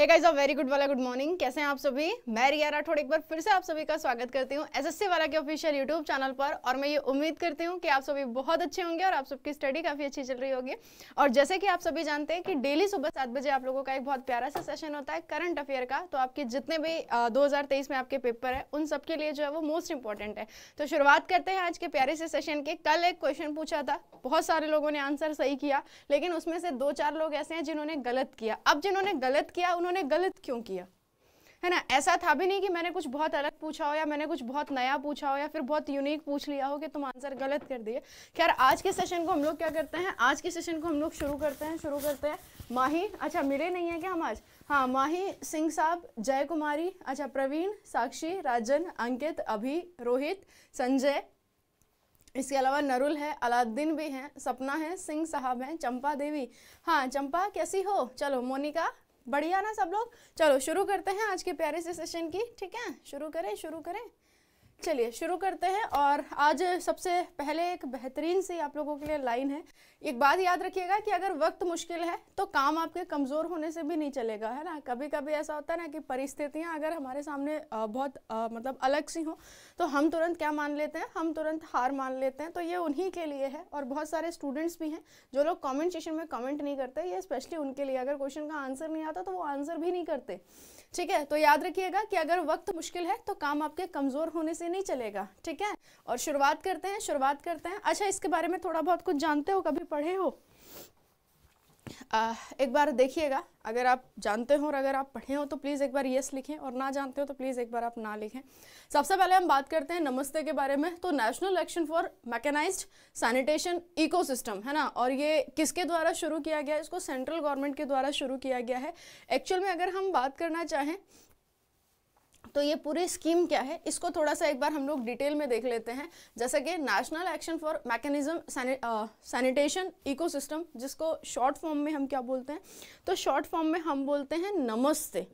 हे guys uh very good वाला good morning कैसे हैं आप सभी मैं रिया राठौड़ एक बार फिर से आप सभी का स्वागत करती हूँ एसएससी वाला के ऑफिशियल यूट्यूब चैनल पर और मैं ये उम्मीद करती हूँ कि आप सभी बहुत अच्छे होंगे और आप सबकी स्टडी काफ़ी अच्छी चल रही होगी और जैसे कि आप सभी जानते हैं कि डेली सुबह सात बजे आप लोगों का एक बहुत प्यारा सा सेशन होता है करंट अफेयर का तो आपके जितने भी दो में आपके पेपर है उन सबके लिए जो है वो मोस्ट इंपॉर्टेंट है तो शुरुआत करते हैं आज के प्यारे से सेशन के कल एक क्वेश्चन पूछा था बहुत सारे लोगों ने आंसर सही किया लेकिन उसमें से दो चार लोग ऐसे हैं जिन्होंने गलत किया अब जिन्होंने गलत किया उन्होंने उन्होंने गलत क्यों किया है ना ऐसा था भी नहीं कि मैंने कुछ बहुत अलग पूछा हो या मैंने कुछ बहुत नया पूछा हो या फिर बहुत यूनिक पूछ लिया हो कि तुम आंसर गलत कर दिए खैर आज के सेशन को हम लोग क्या करते हैं आज के सेशन को हम लोग शुरू करते हैं शुरू करते हैं माही अच्छा मिले नहीं है क्या हम आज हाँ माही सिंह साहब जय कुमारी अच्छा प्रवीण साक्षी राजन अंकित अभि रोहित संजय इसके अलावा नरुल है अलाद्दीन भी हैं सपना है सिंह साहब हैं चंपा देवी हाँ चंपा कैसी हो चलो मोनिका बढ़िया ना सब लोग चलो शुरू करते हैं आज के प्यारे से सेशन की ठीक है शुरू करें शुरू करें चलिए शुरू करते हैं और आज सबसे पहले एक बेहतरीन सी आप लोगों के लिए लाइन है एक बात याद रखिएगा कि अगर वक्त मुश्किल है तो काम आपके कमज़ोर होने से भी नहीं चलेगा है ना कभी कभी ऐसा होता है ना कि परिस्थितियाँ अगर हमारे सामने बहुत मतलब अलग सी हों तो हम तुरंत क्या मान लेते हैं हम तुरंत हार मान लेते हैं तो ये उन्हीं के लिए है और बहुत सारे स्टूडेंट्स भी हैं जो लोग कॉमेंट सेशन में कमेंट नहीं करते ये स्पेशली उनके लिए अगर क्वेश्चन का आंसर नहीं आता तो वो आंसर भी नहीं करते ठीक है तो याद रखिएगा कि अगर वक्त मुश्किल है तो काम आपके कमज़ोर होने से नहीं चलेगा ठीक है और शुरुआत करते हैं शुरुआत करते हैं अच्छा इसके बारे में थोड़ा बहुत कुछ जानते हो कभी पढ़े हो आ, एक बार देखिएगा अगर आप जानते हो और अगर आप पढ़े हो तो प्लीज़ एक बार येस लिखें और ना जानते हो तो प्लीज़ एक बार आप ना लिखें सबसे पहले हम बात करते हैं नमस्ते के बारे में तो national action for mechanised sanitation ecosystem है ना और ये किसके द्वारा शुरू किया गया है इसको सेंट्रल गवर्नमेंट के द्वारा शुरू किया गया है एक्चुअल में अगर हम बात करना चाहें तो ये पूरी स्कीम क्या है इसको थोड़ा सा एक बार हम लोग डिटेल में देख लेते हैं जैसे कि national action for mechanism sanitation ecosystem जिसको शॉर्ट फॉर्म में हम क्या बोलते हैं तो शॉर्ट फॉर्म में हम बोलते हैं नमस्ते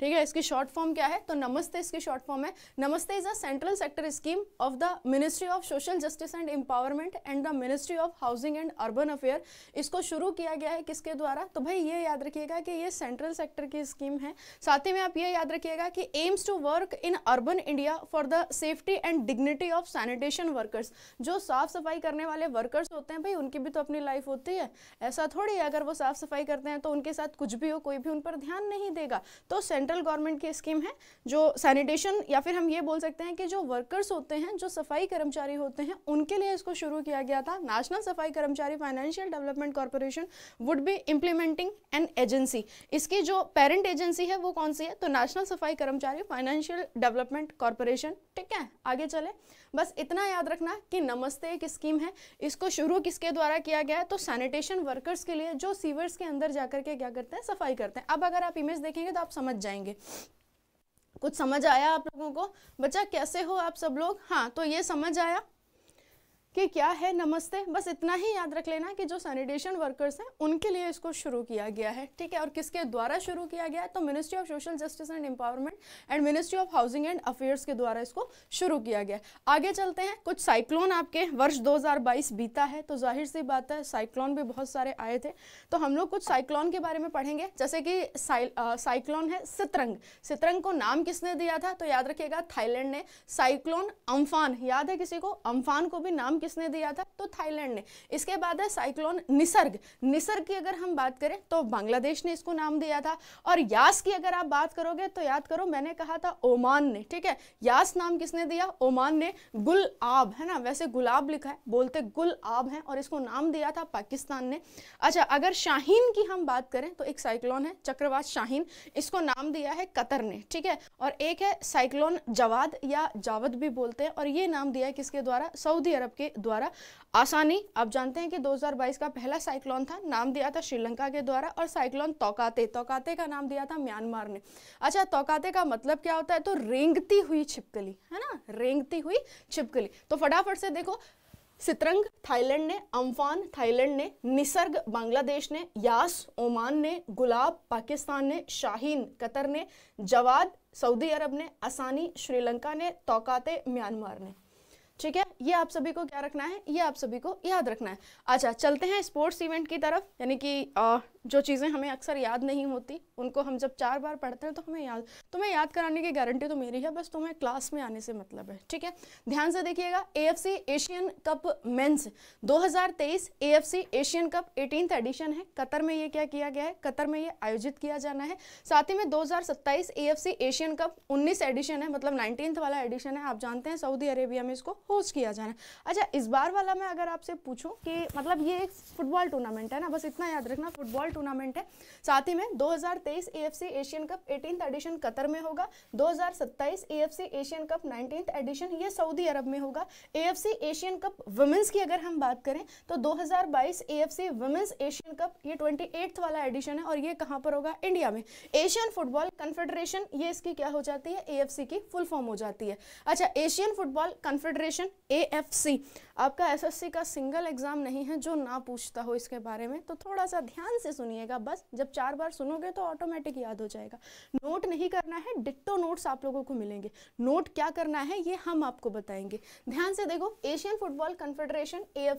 ठीक है इसकी शॉर्ट फॉर्म क्या है तो नमस्ते इसकी शॉर्ट फॉर्म है Namaste is a central sector scheme of the ministry of social justice and empowerment and the ministry of housing and urban affair इसको शुरू किया गया है किसके द्वारा तो भाई ये याद रखिएगा कि ये सेंट्रल सेक्टर की स्कीम है साथ ही में आप ये याद रखिएगा कि aims to work in urban India for the safety and dignity of sanitation workers जो साफ सफाई करने वाले वर्कर्स होते हैं भाई उनकी भी तो अपनी लाइफ होती है ऐसा थोड़ी अगर वो साफ सफाई करते हैं तो उनके साथ कुछ भी हो कोई भी उन पर ध्यान नहीं देगा तो सेंट्रल सेंट्रल गवर्नमेंट की स्कीम है जो सैनिटेशन या फिर हम ये बोल सकते हैं कि जो वर्कर्स होते हैं जो सफाई कर्मचारी होते हैं उनके लिए इसको शुरू किया गया था national Safai Karamchari financial development corporation would be implementing an agency इसकी जो पेरेंट एजेंसी है वो कौन सी है तो national Safai Karamchari financial development corporation ठीक है आगे चले बस इतना याद रखना कि नमस्ते एक स्कीम है इसको शुरू किसके द्वारा किया गया है तो सैनिटेशन वर्कर्स के लिए जो सीवर्स के अंदर जाकर के क्या करते हैं सफाई करते हैं अब अगर आप इमेज देखेंगे तो आप समझ जाएंगे कुछ समझ आया आप लोगों को बच्चा कैसे हो आप सब लोग हाँ तो ये समझ आया कि क्या है नमस्ते बस इतना ही याद रख लेना कि जो सैनिटेशन वर्कर्स हैं उनके लिए इसको शुरू किया गया है ठीक है और किसके द्वारा शुरू किया गया है तो ministry of social justice and empowerment and ministry of housing and affairs के द्वारा इसको शुरू किया गया आगे चलते हैं कुछ साइक्लोन आपके वर्ष दो बीता है तो जाहिर सी बात है साइक्लोन भी बहुत सारे आए थे तो हम लोग कुछ साइक्लोन के बारे में पढ़ेंगे जैसे कि साइक्लोन है सितरंग सितरंग को नाम किसने दिया था तो याद रखिएगा थाईलैंड ने साइक्लोन अम्फान याद है किसी को अम्फान को भी नाम किसने दिया था तो थाईलैंड ने इसके बाद है साइक्लोन निसर्ग निसर्ग की अगर हम बात करें तो बांग्लादेश ने इसको नाम दिया था और यास की अगर आप बात करोगे तो याद करो मैंने कहा था ओमान ने ठीक है यास नाम किसने दिया ओमान ने गुल आब है ना वैसे गुलाब लिखा है बोलते गुल आब है और इसको नाम दिया था पाकिस्तान ने अच्छा अगर शाहीन की हम बात करें तो एक साइक्लोन है चक्रवात शाहीन इसको नाम दिया है कतर ने ठीक है और एक है साइक्लोन जवाद या जावद भी बोलते हैं और ये नाम दिया है किसके द्वारा सऊदी अरब के द्वारा आसानी आप जानते हैं कि 2022 का पहला साइक्लोन था नाम दिया था श्रीलंका के द्वारा और साइक्लोन तोकाते तोकाते का नाम दिया था म्यांमार ने अच्छा तोकाते का मतलब क्या होता है तो रेंगती हुई छिपकली है ना रेंगती हुई छिपकली तो फटाफट से देखो सितरंग थाईलैंड ने अम्फान थाईलैंड ने निसर्ग बांग्लादेश ने यास ओमान ने गुलाब पाकिस्तान ने शाहीन कतर ने जवाद सऊदी अरब ने असानी श्रीलंका ने तोकाते म्यांमार ने ठीक है ये आप सभी को क्या रखना है ये आप सभी को याद रखना है अच्छा चलते हैं स्पोर्ट्स इवेंट की तरफ यानी कि जो चीज़ें हमें अक्सर याद नहीं होती उनको हम जब चार बार पढ़ते हैं तो हमें याद तुम्हें याद कराने की गारंटी तो मेरी है बस तुम्हें क्लास में आने से मतलब है ठीक है ध्यान से देखिएगा ए एशियन कप मेंस 2023 हज़ार एशियन कप एटीन एडिशन है कतर में ये क्या किया गया है कतर में ये आयोजित किया जाना है साथ ही में दो हज़ार एशियन कप उन्नीस एडिशन है मतलब नाइनटीन वाला एडिशन है आप जानते हैं सऊदी अरेबिया में इसको होस्ट किया जाना है अच्छा इस बार वाला मैं अगर आपसे पूछूँ कि मतलब ये एक फुटबॉल टूर्नामेंट है ना बस इतना याद रखना फुटबॉल टूर्नामेंट है साथ ही में 2023 AFC Asian cup eighteen edition Qatar में होगा 2027 AFC Asian cup nineteen edition ये सऊदी अरब में होगा एएफसी एशियन कप वुमेंस की अगर हम बात करें तो 2022 एएफसी वुमेंस एशियन कप ये ट्वेंटी वाला एडिशन है और ये कहाँ पर होगा इंडिया में एशियन फुटबॉल कन्फेडरेशन ये इसकी क्या हो जाती है ए की फुल फॉर्म हो जाती है अच्छा एशियन फुटबॉल कन्फेडरेशन एएफसी आपका एसएससी का सिंगल एग्ज़ाम नहीं है जो ना पूछता हो इसके बारे में तो थोड़ा सा ध्यान से सुनिएगा बस जब चार बार सुनोगे तो ऑटोमेटिक याद हो जाएगा नोट नहीं करना है डिट्टो नोट्स आप लोगों को मिलेंगे नोट क्या करना है ये हम आपको बताएंगे ध्यान से देखो Asian football confederation a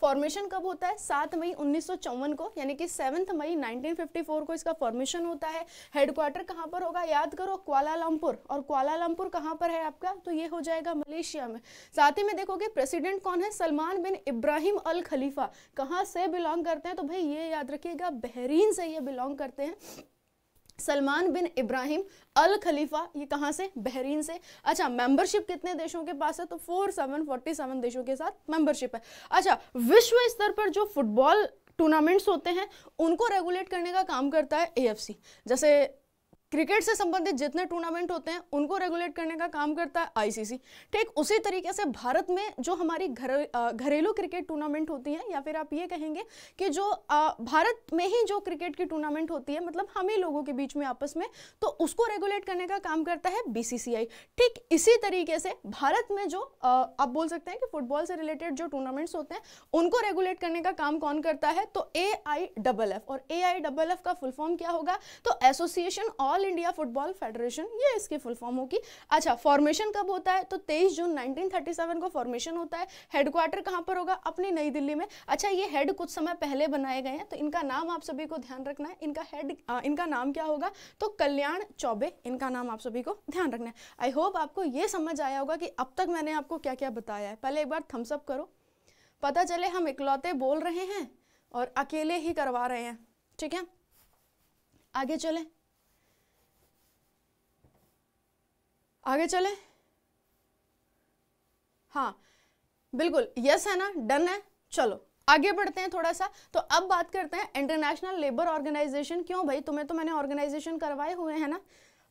formation कब होता है सात मई उन्नीस को यानी कि सेवन्थ मई नाइनटीन को इसका फॉर्मेशन होता है हेडक्वार्टर कहाँ पर होगा याद करो क्वालामपुर और क्वालामपुर कहाँ पर है आपका तो ये हो जाएगा मलेशिया में साथ ही में देखोगे प्रेसिडेंट कौन है सलमान बिन इब्राहिम अल खलीफा कहाँ से बिलोंग करते हैं तो भाई ये याद रखिएगा बहरीन से ये बिलोंग करते हैं सलमान बिन इब्राहिम अल खलीफा ये कहाँ से बहरीन से अच्छा मेंबरशिप कितने देशों के पास है तो फोर सेवन फोर्टी सेवन देशों के साथ मेंबरशिप है अच्छा विश्व स्तर पर जो फुटबॉल टूर्नामेंट्स होते हैं उनको रेगुलेट करने का काम करता है एएफसी जैसे क्रिकेट से संबंधित जितने टूर्नामेंट होते हैं उनको रेगुलेट करने का काम करता है आईसीसी ठीक उसी तरीके से भारत में जो हमारी घर घरेलू क्रिकेट टूर्नामेंट होती हैं या फिर आप ये कहेंगे कि जो आ, भारत में ही जो क्रिकेट की टूर्नामेंट होती है मतलब हम ही लोगों के बीच में आपस में तो उसको रेगुलेट करने का काम करता है बीसीसीआई ठीक इसी तरीके से भारत में जो आ, आप बोल सकते हैं कि फुटबॉल से रिलेटेड जो टूर्नामेंट्स होते हैं उनको रेगुलेट करने का काम कौन करता है तो ए आई डबल एफ और ए आई डबल एफ का फुल फॉर्म क्या होगा तो association all all India football federation ये इसकी फुल फॉर्म होगी अच्छा फॉर्मेशन कब होता है तो 23 जून 1937 को फॉर्मेशन होता है हेडक्वार्टर कहाँ पर होगा अपनी नई दिल्ली में अच्छा ये हेड कुछ समय पहले बनाए गए हैं तो इनका नाम आप सभी को ध्यान रखना है इनका हेड इनका नाम क्या होगा तो कल्याण चौबे इनका नाम आप सभी को ध्यान रखना है आई होप आपको ये समझ आया होगा कि अब तक मैंने आपको क्या क्या बताया है पहले एक बार थम्सअप करो पता चले हम इकलौते बोल रहे हैं और अकेले ही करवा रहे हैं ठीक है आगे चलें आगे चले हाँ बिल्कुल यस है ना डन है चलो आगे बढ़ते हैं थोड़ा सा तो अब बात करते हैं इंटरनेशनल लेबर ऑर्गेनाइजेशन क्यों भाई तुम्हें तो मैंने ऑर्गेनाइजेशन करवाए हुए हैं ना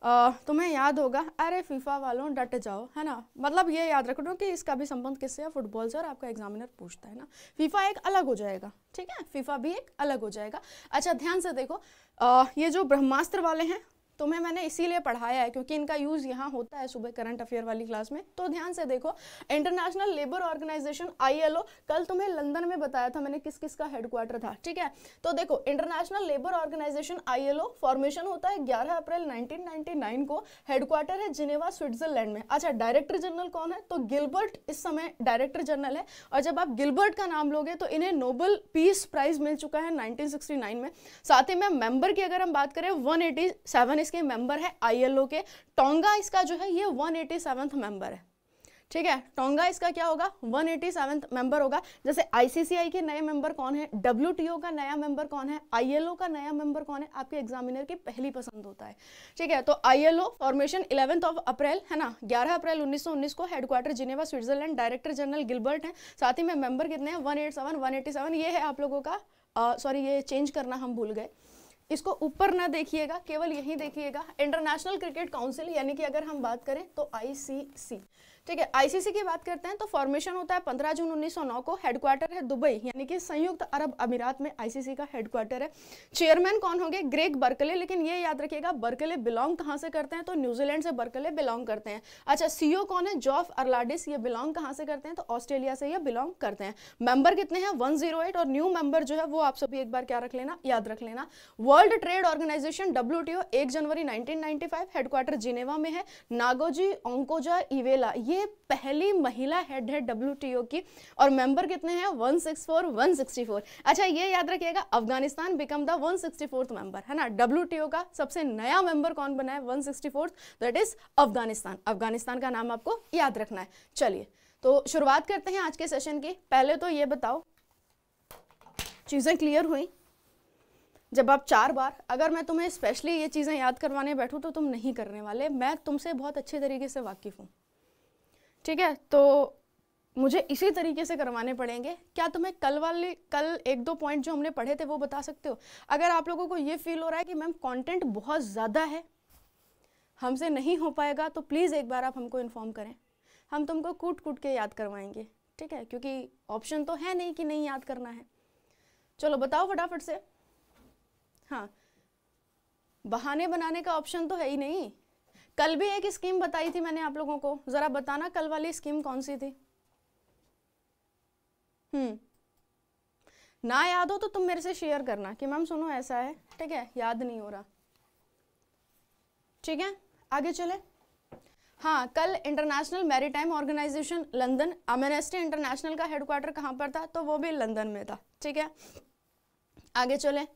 आ, तुम्हें याद होगा अरे फीफा वालों डट जाओ है ना मतलब ये याद लो कि इसका भी संबंध किससे है फुटबॉल से और आपका एग्जामिनर पूछता है ना फीफा एक अलग हो जाएगा ठीक है फीफा भी एक अलग हो जाएगा अच्छा ध्यान से देखो आ, ये जो ब्रह्मास्त्र वाले हैं तुम्हें मैंने इसीलिए पढ़ाया है क्योंकि इनका यूज़ यहाँ होता है सुबह करंट अफेयर वाली क्लास में तो ध्यान से देखो इंटरनेशनल लेबर ऑर्गेनाइजेशन आई कल तुम्हें लंदन में बताया था मैंने किस किस का हेडक्वार्टर था ठीक है तो देखो international labour organisation I formation होता है ग्यारह अप्रैल नाइनटीन को हेडक्वार्टर है जिनेवा स्विट्जरलैंड में अच्छा डायरेक्टर जनरल कौन है तो गिलबर्ट इस समय डायरेक्टर जनरल है और जब आप गिलबर्ट का नाम लोगे तो इन्हें नोबल पीस प्राइज मिल चुका है नाइनटीन में साथ ही में मेंबर की अगर हम बात करें वन कांग्रेस के मेंबर है आईएलओ के टोंगा इसका जो है ये वन एटी सेवेंथ मेंबर है ठीक है टोंगा इसका क्या होगा वन एटी सेवेंथ मेंबर होगा जैसे आईसीसीआई के नए मेंबर कौन है डब्ल्यू का नया मेंबर कौन है आईएलओ का नया मेंबर कौन है आपके एग्जामिनर की पहली पसंद होता है ठीक है तो ILO formation eleventh of April है ना 11 अप्रैल 1919 को headquarter Geneva Switzerland director general Gilbert है साथ ही में मेंबर कितने हैं वन ये है आप लोगों का सॉरी ये चेंज करना हम भूल गए इसको ऊपर ना देखिएगा केवल यही देखिएगा इंटरनेशनल क्रिकेट काउंसिल यानी कि अगर हम बात करें तो आईसीसी ठीक है आईसीसी की बात करते हैं तो फॉर्मेशन होता है 15 जून 1909 को हेडक्वार्टर है दुबई यानी कि संयुक्त अरब अमीरात में आईसीसी का हेडक्वार्टर है चेयरमैन कौन होंगे ग्रेग बर्कले लेकिन ये याद रखिएगा बर्कले बिलोंग कहाँ से करते हैं तो न्यूजीलैंड से बर्कले बिलोंग करते हैं अच्छा सीईओ e कौन है जॉफ अर्लाडिस ये बिलोंग कहाँ से करते हैं तो ऑस्ट्रेलिया से ये बिलोंग करते हैं मेंबर कितने हैं वन और न्यू मेंबर जो है वो आप सभी एक बार क्या रख लेना याद रख लेना वर्ल्ड ट्रेड ऑर्गेनाइजेशन डब्ल्यू एक जनवरी नाइनटीन हेडक्वार्टर जिनेवा में है नागोजी ओंकोजा इवेला ये ये पहली महिला हेड है डब्ल्यू की और मेंबर कितने हैं 164 164 अच्छा ये याद रखिएगा Afghanistan become the 164th member है ना डब्ल्यू का सबसे नया मेंबर कौन बना है 164th that is Afghanistan Afghanistan का नाम आपको याद रखना है चलिए तो शुरुआत करते हैं आज के सेशन की पहले तो ये बताओ चीज़ें क्लियर हुई जब आप चार बार अगर मैं तुम्हें स्पेशली ये चीज़ें याद करवाने बैठूँ तो तुम नहीं करने वाले मैं तुमसे बहुत अच्छे तरीके से वाकिफ़ हूँ ठीक है तो मुझे इसी तरीके से करवाने पड़ेंगे क्या तुम्हें कल वाले कल एक दो पॉइंट जो हमने पढ़े थे वो बता सकते हो अगर आप लोगों को ये फील हो रहा है कि मैम कंटेंट बहुत ज़्यादा है हमसे नहीं हो पाएगा तो प्लीज़ एक बार आप हमको इन्फॉर्म करें हम तुमको कूट कूट के याद करवाएंगे ठीक है क्योंकि ऑप्शन तो है नहीं कि नहीं याद करना है चलो बताओ फटाफट से हाँ बहाने बनाने का ऑप्शन तो है ही नहीं कल भी एक स्कीम बताई थी मैंने आप लोगों को जरा बताना कल वाली स्कीम कौन सी थी हम्म ना याद हो तो तुम मेरे से शेयर करना कि मैम सुनो ऐसा है ठीक है याद नहीं हो रहा ठीक है आगे चले हाँ कल international maritime organisation London amnesty international का हेडक्वार्टर कहाँ पर था तो वो भी लंदन में था ठीक है आगे चले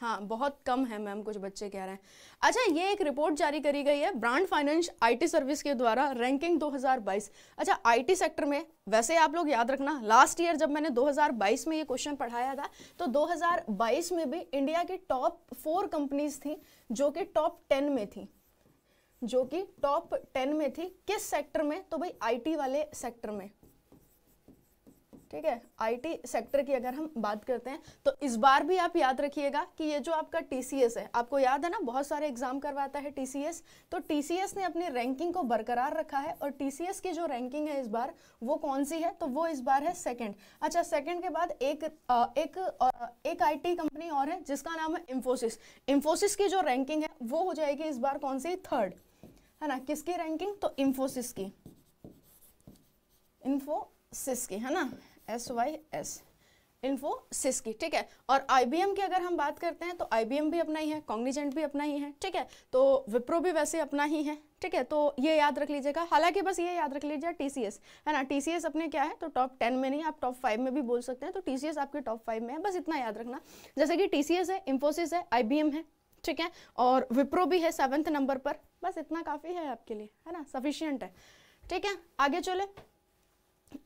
हाँ बहुत कम है मैम कुछ बच्चे कह रहे हैं अच्छा ये एक रिपोर्ट जारी करी गई है ब्रांड फाइनेंस आईटी सर्विस के द्वारा रैंकिंग 2022 अच्छा आईटी सेक्टर में वैसे आप लोग याद रखना लास्ट ईयर जब मैंने 2022 में ये क्वेश्चन पढ़ाया था तो 2022 में भी इंडिया की टॉप फोर कंपनीज थी जो कि टॉप टेन में थी जो कि टॉप टेन में थी किस सेक्टर में तो भाई आईटी वाले सेक्टर में ठीक है आईटी सेक्टर की अगर हम बात करते हैं तो इस बार भी आप याद रखिएगा कि ये जो आपका टीसीएस है आपको याद है ना बहुत सारे एग्जाम करवाता है टीसीएस तो टीसीएस ने अपनी रैंकिंग को बरकरार रखा है और टीसीएस की जो रैंकिंग है इस बार वो कौन सी है तो वो इस बार है सेकेंड अच्छा सेकेंड के बाद एक आ, एक एक कंपनी और है जिसका नाम है इंफोसिस इंफोसिस की जो रैंकिंग है वो हो जाएगी इस बार कौन सी थर्ड है ना किसकी रैंकिंग तो इंफोसिस की इन्फोसिस की है ना S Y S Infosys की ठीक है और आई की अगर हम बात करते हैं तो आई भी अपना ही है कॉग्निजेंट भी अपना ही है ठीक है तो विप्रो भी वैसे अपना ही है ठीक है तो ये याद रख लीजिएगा हालांकि बस ये याद रख लीजिएगा टी है ना टी अपने क्या है तो टॉप टेन में नहीं आप टॉप फाइव में भी बोल सकते हैं तो टी आपके टॉप फाइव में है बस इतना याद रखना जैसे कि टी है इन्फोसिस है आई है ठीक है और विप्रो भी है सेवन्थ नंबर पर बस इतना काफ़ी है आपके लिए है ना सफिशियंट है ठीक है आगे चले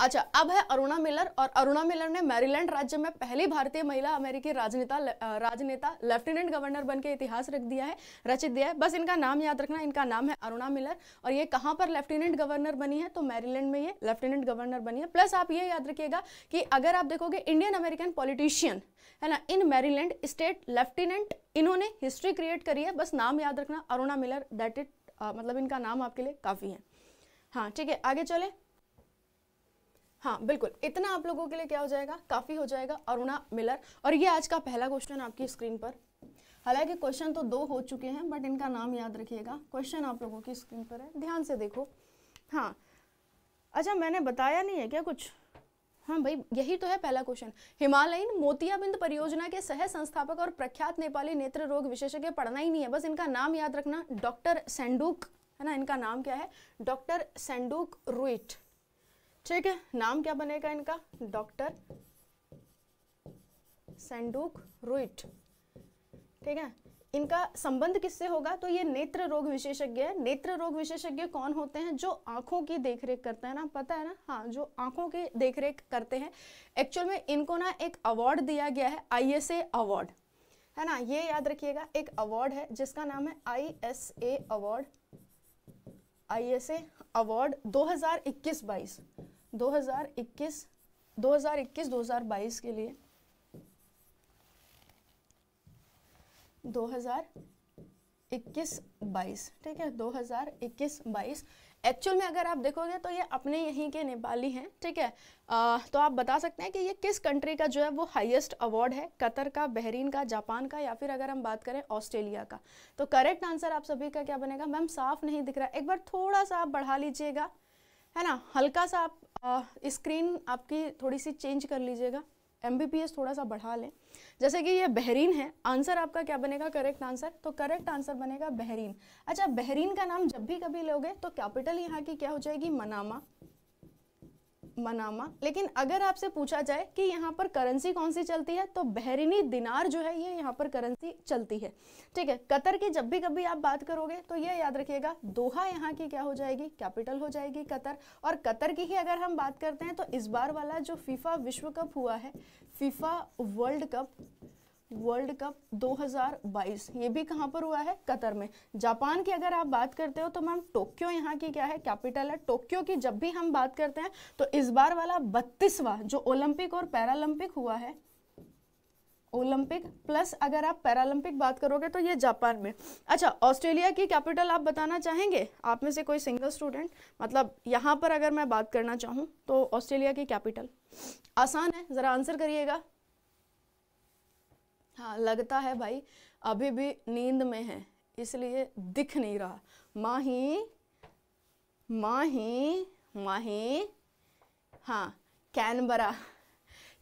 अच्छा अब है अरुणा मिलर और अरुणा मिलर ने मैरीलैंड राज्य में पहली भारतीय महिला अमेरिकी राजनेता राजनेता लेफ्टिनेंट गवर्नर बन के इतिहास रख दिया है रचित दिया है बस इनका नाम याद रखना इनका नाम है अरुणा मिलर और ये कहाँ पर लेफ्टिनेंट गवर्नर बनी है तो मैरीलैंड में ये लेफ्टिनेंट गवर्नर बनी है प्लस आप ये याद रखिएगा कि अगर आप देखोगे इंडियन अमेरिकन पॉलिटिशियन है ना इन मैरीलैंड स्टेट लेफ्टिनेंट इन्होंने हिस्ट्री क्रिएट करी है बस नाम याद रखना अरुणा मिलर दैट इट मतलब इनका नाम आपके लिए काफ़ी है हाँ ठीक है आगे चले हाँ बिल्कुल इतना आप लोगों के लिए क्या हो जाएगा काफ़ी हो जाएगा अरुणा मिलर और ये आज का पहला क्वेश्चन आपकी स्क्रीन पर हालांकि क्वेश्चन तो दो हो चुके हैं बट इनका नाम याद रखिएगा क्वेश्चन आप लोगों की स्क्रीन पर है ध्यान से देखो हाँ अच्छा मैंने बताया नहीं है क्या कुछ हाँ भाई यही तो है पहला क्वेश्चन हिमालयन मोतियाबिंद परियोजना के सह संस्थापक और प्रख्यात नेपाली नेत्र रोग विशेषज्ञ पढ़ना ही नहीं है बस इनका नाम याद रखना डॉक्टर सेंडूक है ना इनका नाम क्या है डॉक्टर सेंडूक रुइट ठीक है नाम क्या बनेगा इनका डॉक्टर संडूक रुइट ठीक है इनका संबंध किससे होगा तो ये नेत्र रोग विशेषज्ञ है नेत्र रोग विशेषज्ञ कौन होते हैं जो आंखों की देखरेख करते हैं ना पता है ना हाँ जो आंखों की देखरेख करते हैं एक्चुअल में इनको ना एक अवार्ड दिया गया है आई एस ए अवार्ड है ना ये याद रखिएगा एक अवार्ड है जिसका नाम है I S A award I S A award 2021-22 2021 2022 के लिए 2021-22 ठीक है 2021-22 एक्चुअल में अगर आप देखोगे तो ये अपने यहीं के नेपाली हैं ठीक है आ, तो आप बता सकते हैं कि ये किस कंट्री का जो है वो हाईएस्ट अवार्ड है कतर का बहरीन का जापान का या फिर अगर हम बात करें ऑस्ट्रेलिया का तो करेक्ट आंसर आप सभी का क्या बनेगा मैम साफ नहीं दिख रहा एक बार थोड़ा सा आप बढ़ा लीजिएगा है ना हल्का सा आप स्क्रीन आपकी थोड़ी सी चेंज कर लीजिएगा एम थोड़ा सा बढ़ा लें जैसे कि ये बहरीन है आंसर आपका क्या बनेगा करेक्ट आंसर तो करेक्ट आंसर बनेगा बहरीन अच्छा बहरीन का नाम जब भी कभी लोगे तो कैपिटल यहाँ की क्या हो जाएगी मनामा मनामा लेकिन अगर आपसे पूछा जाए कि यहाँ पर करेंसी कौन सी चलती है तो बहरीनी दिनार जो है ये यहाँ पर करेंसी चलती है ठीक है कतर की जब भी कभी आप बात करोगे तो ये याद रखिएगा दोहा यहाँ की क्या हो जाएगी कैपिटल हो जाएगी कतर और कतर की ही अगर हम बात करते हैं तो इस बार वाला जो फीफा विश्व कप हुआ है FIFA world cup world cup 2022 ये भी कहाँ पर हुआ है कतर में जापान की अगर आप बात करते हो तो मैम टोक्यो यहाँ की क्या है कैपिटल है टोक्यो की जब भी हम बात करते हैं तो इस बार वाला बत्तीसवा जो ओलंपिक और पैरालंपिक हुआ है ओलंपिक प्लस अगर आप पैरालंपिक बात करोगे तो ये जापान में अच्छा ऑस्ट्रेलिया की कैपिटल आप बताना चाहेंगे आप में से कोई सिंगल स्टूडेंट मतलब यहाँ पर अगर मैं बात करना चाहूँ तो ऑस्ट्रेलिया की कैपिटल आसान है ज़रा आंसर करिएगा हाँ लगता है भाई अभी भी नींद में है इसलिए दिख नहीं रहा माही माही माही हाँ कैनबरा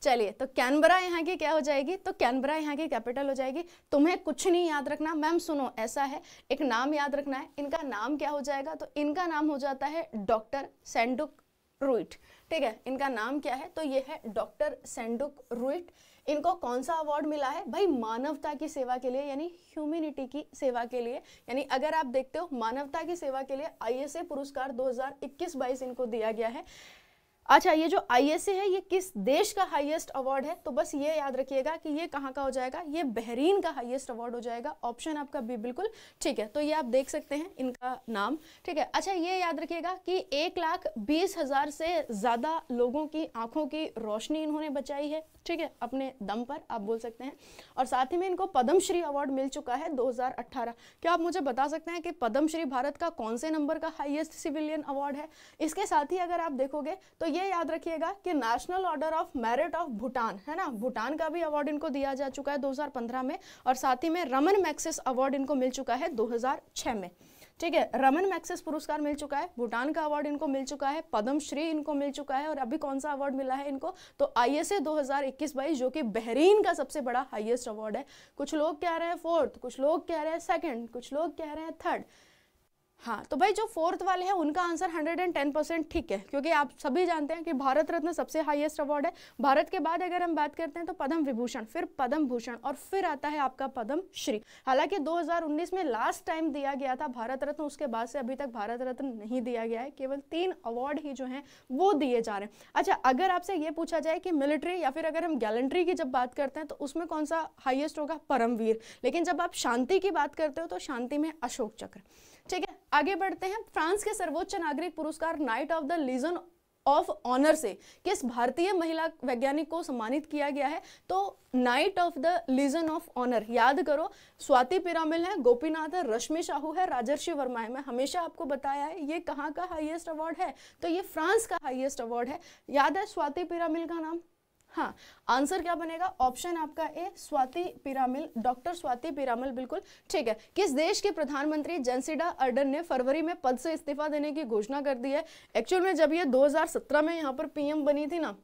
चलिए तो कैनबरा यहाँ की क्या हो जाएगी तो कैनबरा यहाँ की कैपिटल हो जाएगी तुम्हें कुछ नहीं याद रखना मैम सुनो ऐसा है एक नाम याद रखना है इनका नाम क्या हो जाएगा तो इनका नाम हो जाता है डॉक्टर सेंडुक रुइट ठीक है इनका नाम क्या है तो ये है डॉक्टर सेंडुक रुइट इनको कौन सा अवार्ड मिला है भाई मानवता की सेवा के लिए यानी ह्यूमिनिटी की सेवा के लिए यानी अगर आप देखते हो मानवता की सेवा के लिए आई पुरस्कार 2021-22 इनको दिया गया है अच्छा ये जो आई है ये किस देश का हाईएस्ट अवार्ड है तो बस ये याद रखिएगा कि ये कहाँ का हो जाएगा ये बहरीन का हाईएस्ट अवार्ड हो जाएगा ऑप्शन आपका भी बिल्कुल ठीक है तो ये आप देख सकते हैं इनका नाम ठीक है अच्छा ये याद रखिएगा कि एक लाख बीस हज़ार से ज़्यादा लोगों की आंखों की रोशनी इन्होंने बचाई है ठीक है अपने दम पर आप बोल सकते हैं और साथ ही में इनको पद्मश्री अवार्ड मिल चुका है 2018 क्या आप मुझे बता सकते हैं कि पद्मश्री भारत का कौन से नंबर का हाईएस्ट सिविलियन अवार्ड है इसके साथ ही अगर आप देखोगे तो ये याद रखिएगा कि national order of merit of Bhutan है ना भूटान का भी अवार्ड इनको दिया जा चुका है 2015 में और साथ ही में रमन मैक्सिस अवार्ड इनको मिल चुका है 2006 में ठीक है रमन मैक्सिस पुरस्कार मिल चुका है भूटान का अवार्ड इनको मिल चुका है पद्मश्री इनको मिल चुका है और अभी कौन सा अवार्ड मिला है इनको तो आई एस ए दो जो कि बहरीन का सबसे बड़ा हाइएस्ट अवार्ड है कुछ लोग कह रहे हैं फोर्थ कुछ लोग कह रहे हैं सेकेंड कुछ लोग कह रहे हैं थर्ड हाँ तो भाई जो फोर्थ वाले हैं उनका आंसर 110 परसेंट ठीक है क्योंकि आप सभी जानते हैं कि भारत रत्न सबसे हाईएस्ट अवार्ड है भारत के बाद अगर हम बात करते हैं तो पद्म विभूषण फिर पद्म भूषण और फिर आता है आपका पद्म श्री हालांकि 2019 में लास्ट टाइम दिया गया था भारत रत्न उसके बाद से अभी तक भारत रत्न नहीं दिया गया है केवल तीन अवार्ड ही जो है वो दिए जा रहे हैं अच्छा अगर आपसे ये पूछा जाए कि मिलिट्री या फिर अगर हम गैलेंट्री की जब बात करते हैं तो उसमें कौन सा हाइएस्ट होगा परमवीर लेकिन जब आप शांति की बात करते हो तो शांति में अशोक चक्र आगे बढ़ते हैं फ्रांस के सर्वोच्च नागरिक पुरस्कार knight of the legion of honour से किस भारतीय महिला वैज्ञानिक को सम्मानित किया गया है तो knight of the legion of honour याद करो स्वाति पिरामिल है गोपीनाथ है रश्मि शाहू है राजर्षि वर्मा है मैं हमेशा आपको बताया है ये कहाँ का हाईएस्ट अवार्ड है तो ये फ्रांस का हाईएस्ट अवार्ड है याद है स्वाति पिरामिल का नाम हाँ आंसर क्या बनेगा ऑप्शन आपका ए स्वाति पिरामिल डॉक्टर स्वाति पिरामिल बिल्कुल ठीक है किस देश के प्रधानमंत्री जेंसिडा अर्डन ने फरवरी में पद से इस्तीफा देने की घोषणा कर दी है एक्चुअल में जब ये 2017 में यहाँ पर पीएम बनी थी ना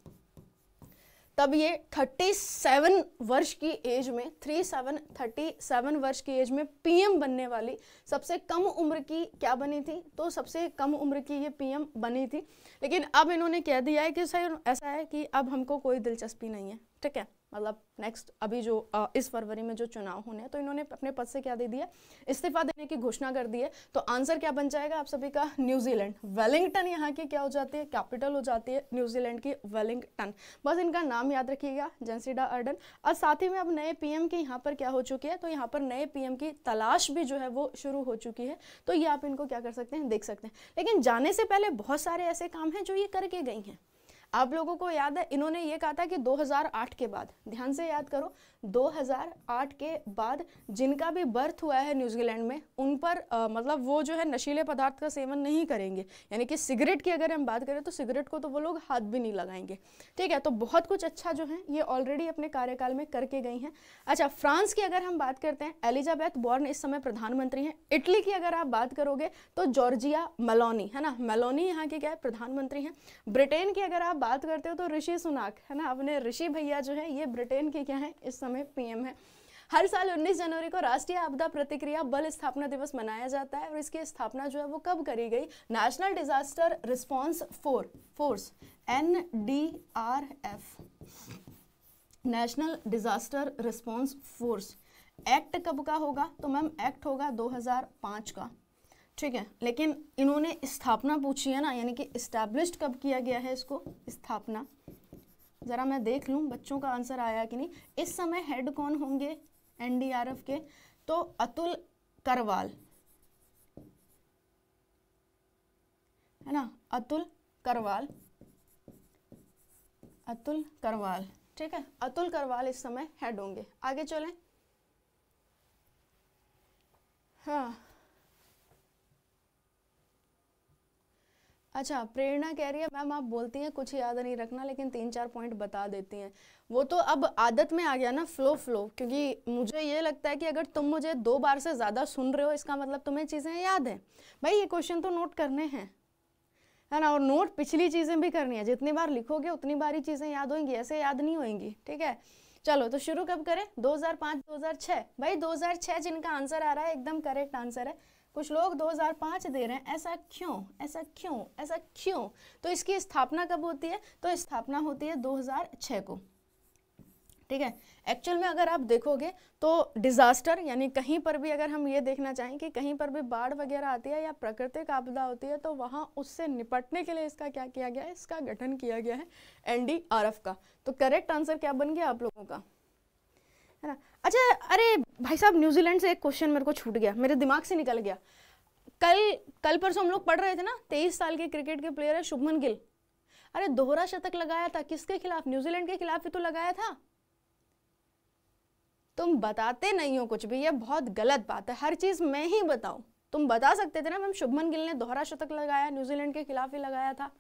तब ये 37 वर्ष की एज में 37 37 वर्ष की एज में पीएम बनने वाली सबसे कम उम्र की क्या बनी थी तो सबसे कम उम्र की ये पीएम बनी थी लेकिन अब इन्होंने कह दिया है कि सर ऐसा है कि अब हमको कोई दिलचस्पी नहीं है ठीक है मतलब नेक्स्ट अभी जो आ, इस फरवरी में जो चुनाव होने हैं तो इन्होंने अपने पद से क्या दे दिया इस्तीफा देने की घोषणा कर दी है तो आंसर क्या बन जाएगा आप सभी का न्यूजीलैंड वेलिंगटन यहाँ की क्या हो जाती है कैपिटल हो जाती है न्यूजीलैंड की वेलिंगटन बस इनका नाम याद रखिएगा जेंसीडा अर्डन और साथ ही में अब नए पीएम की यहाँ पर क्या हो चुकी है तो यहाँ पर नए पीएम की तलाश भी जो है वो शुरू हो चुकी है तो ये आप इनको क्या कर सकते हैं देख सकते हैं लेकिन जाने से पहले बहुत सारे ऐसे काम हैं जो ये करके गई हैं आप लोगों को याद है इन्होंने ये कहा था कि 2008 के बाद ध्यान से याद करो 2008 के बाद जिनका भी बर्थ हुआ है न्यूजीलैंड में उन पर आ, मतलब वो जो है नशीले पदार्थ का सेवन नहीं करेंगे यानी कि सिगरेट की अगर हम बात करें तो सिगरेट को तो वो लोग हाथ भी नहीं लगाएंगे ठीक है तो बहुत कुछ अच्छा जो है ये ऑलरेडी अपने कार्यकाल में करके गई हैं अच्छा फ्रांस की अगर हम बात करते हैं एलिजाबैथ बॉर्न इस समय प्रधानमंत्री हैं इटली की अगर आप बात करोगे तो जॉर्जिया मेलोनी है ना मेलोनी यहाँ के क्या है प्रधानमंत्री हैं ब्रिटेन की अगर आप बात करते हो तो ऋषि सुनाक है ना अपने ऋषि भैया जो है ये ब्रिटेन के क्या है इस समय पीएम है हर साल 19 जनवरी को राष्ट्रीय आपदा प्रतिक्रिया बल स्थापना दिवस मनाया जाता है और इसकी स्थापना जो है वो कब करी गई national disaster response four force N D R F national disaster response force act कब का होगा तो मैम एक्ट होगा 2005 का ठीक है लेकिन इन्होंने स्थापना पूछी है ना यानी कि इस्टेब्लिश कब किया गया है इसको स्थापना ज़रा मैं देख लूँ बच्चों का आंसर आया कि नहीं इस समय हेड कौन होंगे एनडीआरएफ के तो अतुल करवाल है ना अतुल करवाल अतुल करवाल ठीक है अतुल करवाल इस समय हेड होंगे आगे चलें हाँ अच्छा प्रेरणा कह रही है मैम आप बोलती हैं कुछ याद नहीं रखना लेकिन तीन चार पॉइंट बता देती हैं वो तो अब आदत में आ गया ना फ्लो फ्लो क्योंकि मुझे ये लगता है कि अगर तुम मुझे दो बार से ज़्यादा सुन रहे हो इसका मतलब तुम्हें चीज़ें याद हैं भाई ये क्वेश्चन तो नोट करने हैं है ना और नोट पिछली चीज़ें भी करनी है जितनी बार लिखोगे उतनी बार ही चीज़ें याद होंगी ऐसे याद नहीं होंगी ठीक है चलो तो शुरू कब करें 2005 2006 भाई 2006 जिनका आंसर आ रहा है एकदम करेक्ट आंसर है कुछ लोग 2005 दे रहे हैं ऐसा क्यों ऐसा क्यों ऐसा क्यों तो इसकी स्थापना कब होती है तो स्थापना होती है 2006 को ठीक है एक्चुअल में अगर आप देखोगे तो डिज़ास्टर यानी कहीं पर भी अगर हम ये देखना चाहें कि कहीं पर भी बाढ़ वगैरह आती है या प्राकृतिक आपदा होती है तो वहाँ उससे निपटने के लिए इसका क्या किया गया है इसका गठन किया गया है एनडीआरएफ का तो करेक्ट आंसर क्या बन गया आप लोगों का है ना अच्छा अरे भाई साहब न्यूजीलैंड से एक क्वेश्चन मेरे को छूट गया मेरे दिमाग से निकल गया कल कल परसों हम लोग पढ़ रहे थे ना तेईस साल के क्रिकेट के प्लेयर है शुभमन गिल अरे दोहरा शतक लगाया था किसके खिलाफ न्यूजीलैंड के खिलाफ ही तो लगाया था तुम बताते नहीं हो कुछ भी ये बहुत गलत बात है हर चीज़ मैं ही बताऊं तुम बता सकते थे ना मैम शुभमन गिल ने दोहरा शतक लगाया न्यूजीलैंड के खिलाफ ही लगाया था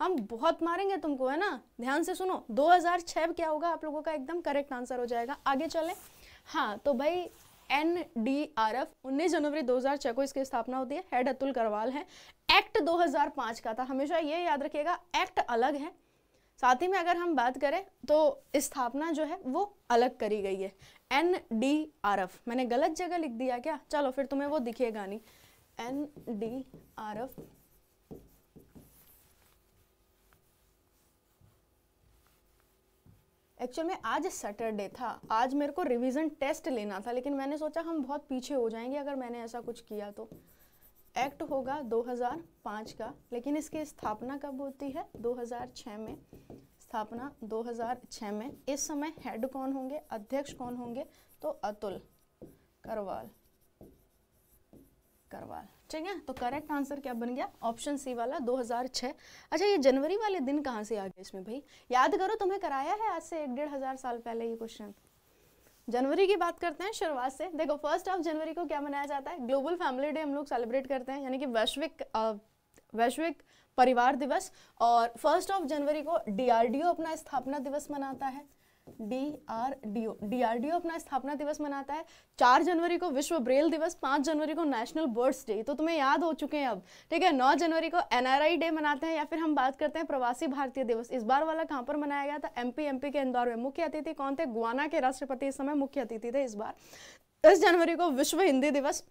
हम बहुत मारेंगे तुमको है ना ध्यान से सुनो 2006 क्या होगा आप लोगों का एकदम करेक्ट आंसर हो जाएगा आगे चलें हाँ तो भाई एन डी आर एफ उन्नीस जनवरी 2006 को इसकी स्थापना होती है हेड अतुल करवाल है एक्ट 2005 का था हमेशा ये याद रखिएगा एक्ट अलग है साथ ही में अगर हम बात करें तो स्थापना जो है वो अलग करी गई है एन डी आर एफ मैंने गलत जगह लिख दिया क्या चलो फिर तुम्हें वो दिखेगा नहीं N D R F actual में आज सैटरडे था आज मेरे को रिवीजन टेस्ट लेना था लेकिन मैंने सोचा हम बहुत पीछे हो जाएंगे अगर मैंने ऐसा कुछ किया तो एक्ट होगा 2005 का लेकिन इसकी स्थापना कब होती है 2006 में स्थापना 2006 में इस समय हेड कौन होंगे अध्यक्ष कौन होंगे तो अतुल करवाल करवाल ठीक है तो करेक्ट आंसर क्या बन गया ऑप्शन सी वाला 2006 अच्छा ये जनवरी वाले दिन कहाँ से आ गए इसमें भाई याद करो तुम्हें कराया है आज से एक डेढ़ हज़ार साल पहले ये क्वेश्चन जनवरी की बात करते हैं शुरुआत से देखो फर्स्ट ऑफ जनवरी को क्या मनाया जाता है ग्लोबल फैमिली डे हम लोग सेलिब्रेट करते हैं यानी कि वैश्विक वैश्विक परिवार दिवस और फर्स्ट ऑफ जनवरी को डीआरडीओ अपना स्थापना दिवस मनाता है D R D O D R D O अपना स्थापना दिवस मनाता है चार जनवरी को विश्व ब्रेल दिवस पाँच जनवरी को नेशनल बर्ड्स डे तो तुम्हें याद हो चुके हैं अब ठीक है नौ जनवरी को एनआरआई डे मनाते हैं या फिर हम बात करते हैं प्रवासी भारतीय दिवस इस बार वाला कहाँ पर मनाया गया था एमपी के इंदौर में मुख्य अतिथि कौन थे गुआना के राष्ट्रपति इस समय मुख्य अतिथि थे इस बार दस जनवरी को विश्व हिंदी दिवस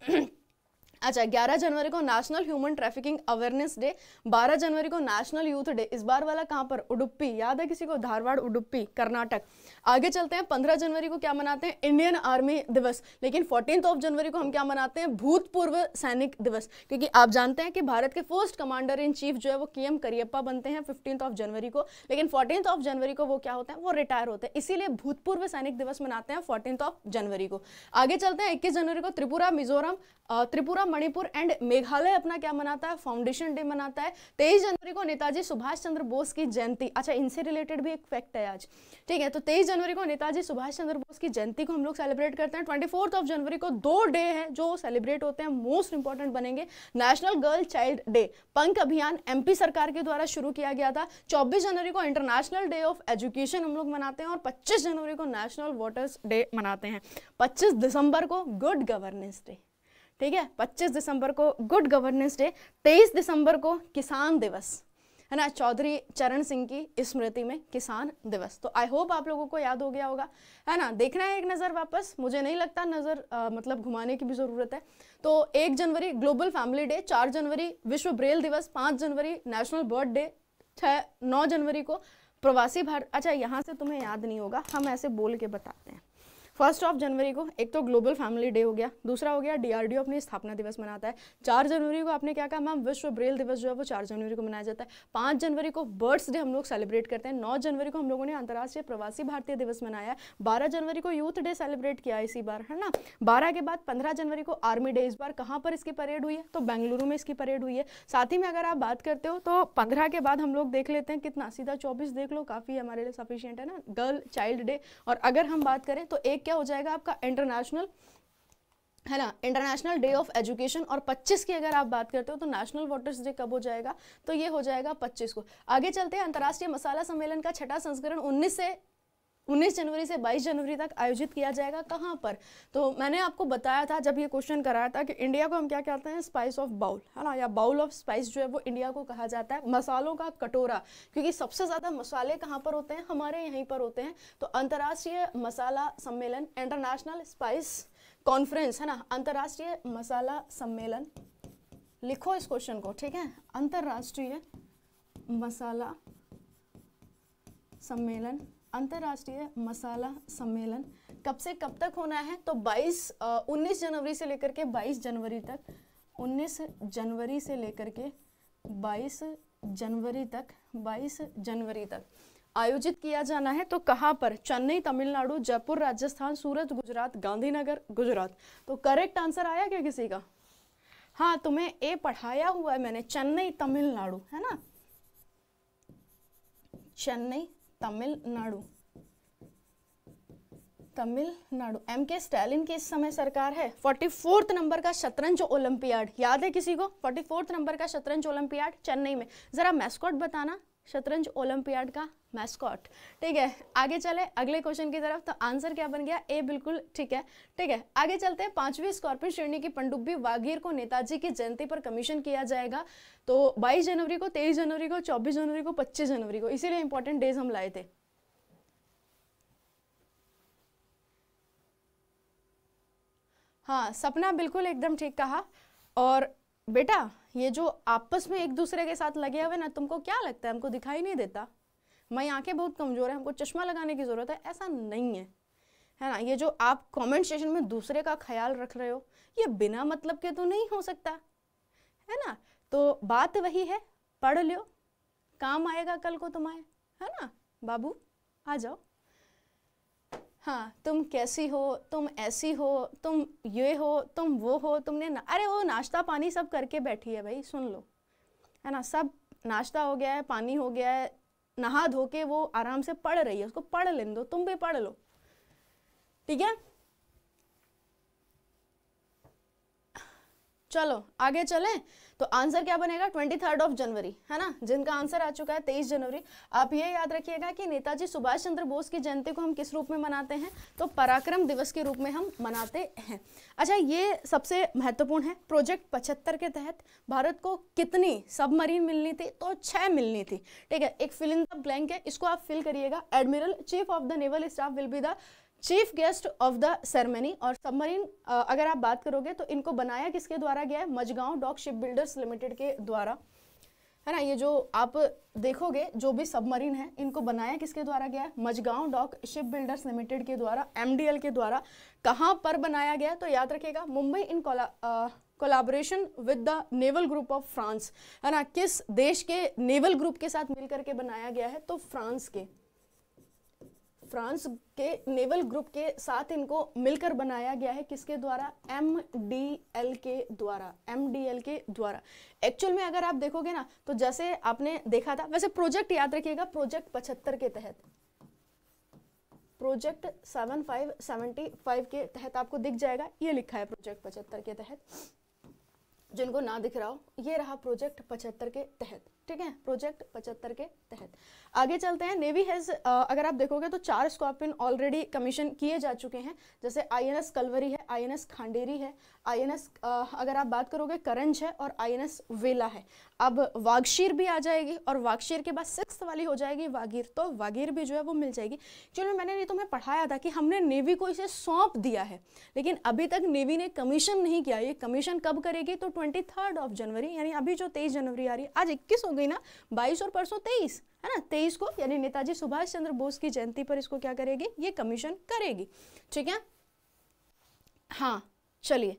अच्छा ग्यारह जनवरी को national human trafficking awareness day बारह जनवरी को नेशनल यूथ डे इस बार वाला कहाँ पर उडुप्पी याद है किसी को धारवाड़ उडुप्पी कर्नाटक आगे चलते हैं पंद्रह जनवरी को क्या मनाते हैं इंडियन आर्मी दिवस लेकिन फोर्टीन ऑफ जनवरी को हम क्या मनाते हैं भूतपूर्व सैनिक दिवस क्योंकि आप जानते हैं कि भारत के फर्स्ट कमांडर इन चीफ जो है वो के एम करियप्पा बनते हैं फिफ्टीन ऑफ जनवरी को लेकिन फोर्टीन ऑफ जनवरी को वो क्या होता है वो रिटायर होते हैं इसीलिए भूतपूर्व सैनिक दिवस मनाते हैं फोर्टीन ऑफ जनवरी को आगे चलते हैं इक्कीस जनवरी को त्रिपुरा मिजोरम त्रिपुरा मणिपुर एंड मेघालय अपना क्या मनाता है फाउंडेशन डे मनाता है तेईस जनवरी को नेताजी सुभाष चंद्र बोस की जयंती अच्छा इनसे रिलेटेड भी एक फैक्ट है आज ठीक है तो तेईस जनवरी को नेताजी सुभाष चंद्र बोस की जयंती को हम लोग सेलिब्रेट करते हैं ट्वेंटी ऑफ जनवरी को दो डे है जो सेलिब्रेट होते हैं मोस्ट इंपॉर्टेंट बनेंगे नेशनल गर्ल चाइल्ड डे पंक अभियान एमपी सरकार के द्वारा शुरू किया गया था चौबीस जनवरी को इंटरनेशनल डे ऑफ एजुकेशन हम लोग मनाते हैं और पच्चीस जनवरी को नेशनल वाटर्स डे मनाते हैं पच्चीस दिसंबर को गुड गवर्नेंस डे ठीक है 25 दिसंबर को गुड गवर्नेंस डे 23 दिसंबर को किसान दिवस है ना चौधरी चरण सिंह की स्मृति में किसान दिवस तो आई होप आप लोगों को याद हो गया होगा है ना देखना है एक नज़र वापस मुझे नहीं लगता नज़र मतलब घुमाने की भी ज़रूरत है तो एक जनवरी ग्लोबल फैमिली डे चार जनवरी विश्व ब्रेल दिवस पाँच जनवरी नेशनल बर्थ डे छः नौ जनवरी को प्रवासी भारत अच्छा यहाँ से तुम्हें याद नहीं होगा हम ऐसे बोल के बताते हैं फर्स्ट ऑफ जनवरी को एक तो ग्लोबल फैमिली डे हो गया दूसरा हो गया डीआरडीओ अपनी स्थापना दिवस मनाता है चार जनवरी को आपने क्या कहा मैम विश्व ब्रेल दिवस जो है वो चार जनवरी को मनाया जाता है पाँच जनवरी को बर्ड्स डे हम लोग सेलिब्रेट करते हैं नौ जनवरी को हम लोगों ने अंतर्राष्ट्रीय प्रवासी भारतीय दिवस मनाया है बारह जनवरी को यूथ डे सेलिब्रेट किया इसी बार है ना बारह के बाद पंद्रह जनवरी को आर्मी डे इस बार कहाँ पर इसकी परेड हुई है तो बेंगलुरु में इसकी परेड हुई है साथ ही में अगर आप बात करते हो तो पंद्रह के बाद हम लोग देख लेते हैं कितना सीधा चौबीस देख लो काफ़ी हमारे लिए सफिशियंट है ना गर्ल चाइल्ड डे और अगर हम बात करें तो एक क्या हो जाएगा आपका इंटरनेशनल है ना इंटरनेशनल डे ऑफ एजुकेशन और 25 की अगर आप बात करते हो तो नेशनल वाटर्स डे कब हो जाएगा तो ये हो जाएगा 25 को आगे चलते हैं अंतर्राष्ट्रीय मसाला सम्मेलन का छठा संस्करण 19 से 19 जनवरी से 22 जनवरी तक आयोजित किया जाएगा कहाँ पर तो मैंने आपको बताया था जब ये क्वेश्चन कराया था कि इंडिया को हम क्या कहते हैं स्पाइस ऑफ बाउल है ना या बाउल ऑफ स्पाइस जो है वो इंडिया को कहा जाता है मसालों का कटोरा क्योंकि सबसे ज़्यादा मसाले कहाँ पर होते हैं हमारे यहीं पर होते हैं तो अंतर्राष्ट्रीय मसाला सम्मेलन इंटरनेशनल स्पाइस कॉन्फ्रेंस है ना अंतर्राष्ट्रीय मसाला सम्मेलन लिखो इस क्वेश्चन को ठीक है अंतर्राष्ट्रीय मसाला सम्मेलन अंतर्राष्ट्रीय मसाला सम्मेलन कब से कब तक होना है तो 22 19 जनवरी से लेकर के 22 जनवरी तक 19 जनवरी से लेकर के 22 जनवरी तक 22 जनवरी तक आयोजित किया जाना है तो कहाँ पर चेन्नई तमिलनाडु जयपुर राजस्थान सूरत गुजरात गांधीनगर गुजरात तो करेक्ट आंसर आया क्या किसी का हाँ तुम्हें ए पढ़ाया हुआ है मैंने चेन्नई तमिलनाडु है ना चेन्नई तमिलनाडु तमिलनाडु एम के स्टैलिन की इस समय सरकार है फोर्टी फोर्थ नंबर का शतरंज ओलंपियाड याद है किसी को फोर्टी फोर्थ नंबर का शतरंज ओलंपियाड चेन्नई में जरा मैस्कॉट बताना शतरंज ओलंपियाड का मैस्कॉट ठीक है आगे चले अगले क्वेश्चन की तरफ तो आंसर क्या बन गया ए बिल्कुल ठीक है ठीक है आगे चलते हैं पांचवी स्कॉर्पियो श्रेणी की पंडुब्बी वागीर को नेताजी की जयंती पर कमीशन किया जाएगा तो 22 जनवरी को 23 जनवरी को 24 जनवरी को 25 जनवरी को इसीलिए इंपॉर्टेंट डेज हम लाए थे हाँ सपना बिल्कुल एकदम ठीक कहा और बेटा ये जो आपस में एक दूसरे के साथ लगे हुए ना तुमको क्या लगता है हमको दिखाई नहीं देता मैं आंखें बहुत कमज़ोर है हमको चश्मा लगाने की ज़रूरत है ऐसा नहीं है है ना ये जो आप कमेंट सेशन में दूसरे का ख्याल रख रहे हो ये बिना मतलब के तो नहीं हो सकता है ना तो बात वही है पढ़ लो काम आएगा कल को तुम्हारे है ना बाबू आ जाओ हाँ तुम कैसी हो तुम ऐसी हो तुम ये हो तुम वो हो तुमने ना, अरे वो नाश्ता पानी सब करके बैठी है भाई सुन लो है ना सब नाश्ता हो गया है पानी हो गया है नहा धो के वो आराम से पढ़ रही है उसको पढ़ लेने दो तुम भी पढ़ लो ठीक है चलो आगे चलें तो आंसर क्या बनेगा ट्वेंटी थर्ड ऑफ जनवरी है ना जिनका आंसर आ चुका है तेईस जनवरी आप ये याद रखिएगा कि नेताजी सुभाष चंद्र बोस की जयंती को हम किस रूप में मनाते हैं तो पराक्रम दिवस के रूप में हम मनाते हैं अच्छा ये सबसे महत्वपूर्ण है प्रोजेक्ट पचहत्तर के तहत भारत को कितनी सबमरीन मिलनी थी तो छः मिलनी थी ठीक है एक फिलिंग ब्लैंक है इसको आप फिल करिएगा admiral chief of the naval staff will be the chief guest of the ceremony और सबमरीन अगर आप बात करोगे तो इनको बनाया किसके द्वारा गया है Mazagon dock ship builders limited के द्वारा है ना ये जो आप देखोगे जो भी सबमरीन है इनको बनाया किसके द्वारा गया है Mazagon dock ship builders limited के द्वारा एम के द्वारा कहाँ पर बनाया गया तो याद रखेगा मुंबई इन कोला collaboration with the naval group of France है ना किस देश के नेवल ग्रुप के साथ मिलकर के बनाया गया है तो फ्रांस के फ्रांस के नेवल ग्रुप के साथ इनको मिलकर बनाया गया है किसके द्वारा एम डी एल के द्वारा एम डी एल के द्वारा एक्चुअल में अगर आप देखोगे ना तो जैसे आपने देखा था वैसे प्रोजेक्ट याद रखिएगा प्रोजेक्ट पचहत्तर के तहत project seven five seventy five के तहत आपको दिख जाएगा ये लिखा है प्रोजेक्ट पचहत्तर के तहत जिनको ना दिख रहा हो ये रहा प्रोजेक्ट पचहत्तर के तहत ठीक है प्रोजेक्ट पचहत्तर के तहत आगे चलते हैं नेवी हैज अगर आप देखोगे तो चार स्कॉर्पियन ऑलरेडी कमीशन किए जा चुके हैं जैसे आईएनएस कलवरी है आईएनएस खांडेरी है आईएनएस अगर आप बात करोगे करंज है और आईएनएस वेला है अब वागशीर भी आ जाएगी और वागशीर के बाद सिक्स वाली हो जाएगी वागीर तो वागीर भी जो है वो मिल जाएगी चलो मैंने ये तुम्हें पढ़ाया था कि हमने नेवी को इसे सौंप दिया है लेकिन अभी तक नेवी ने कमीशन नहीं किया ये कमीशन कब करेगी तो ट्वेंटी ऑफ जनवरी यानी अभी जो तेईस जनवरी आ रही है आज इक्कीस हो गई ना बाईस और परसों तेईस है ना तेईस को यानी नेताजी सुभाष चंद्र बोस की जयंती पर इसको क्या करेगी ये कमीशन करेगी ठीक है हाँ चलिए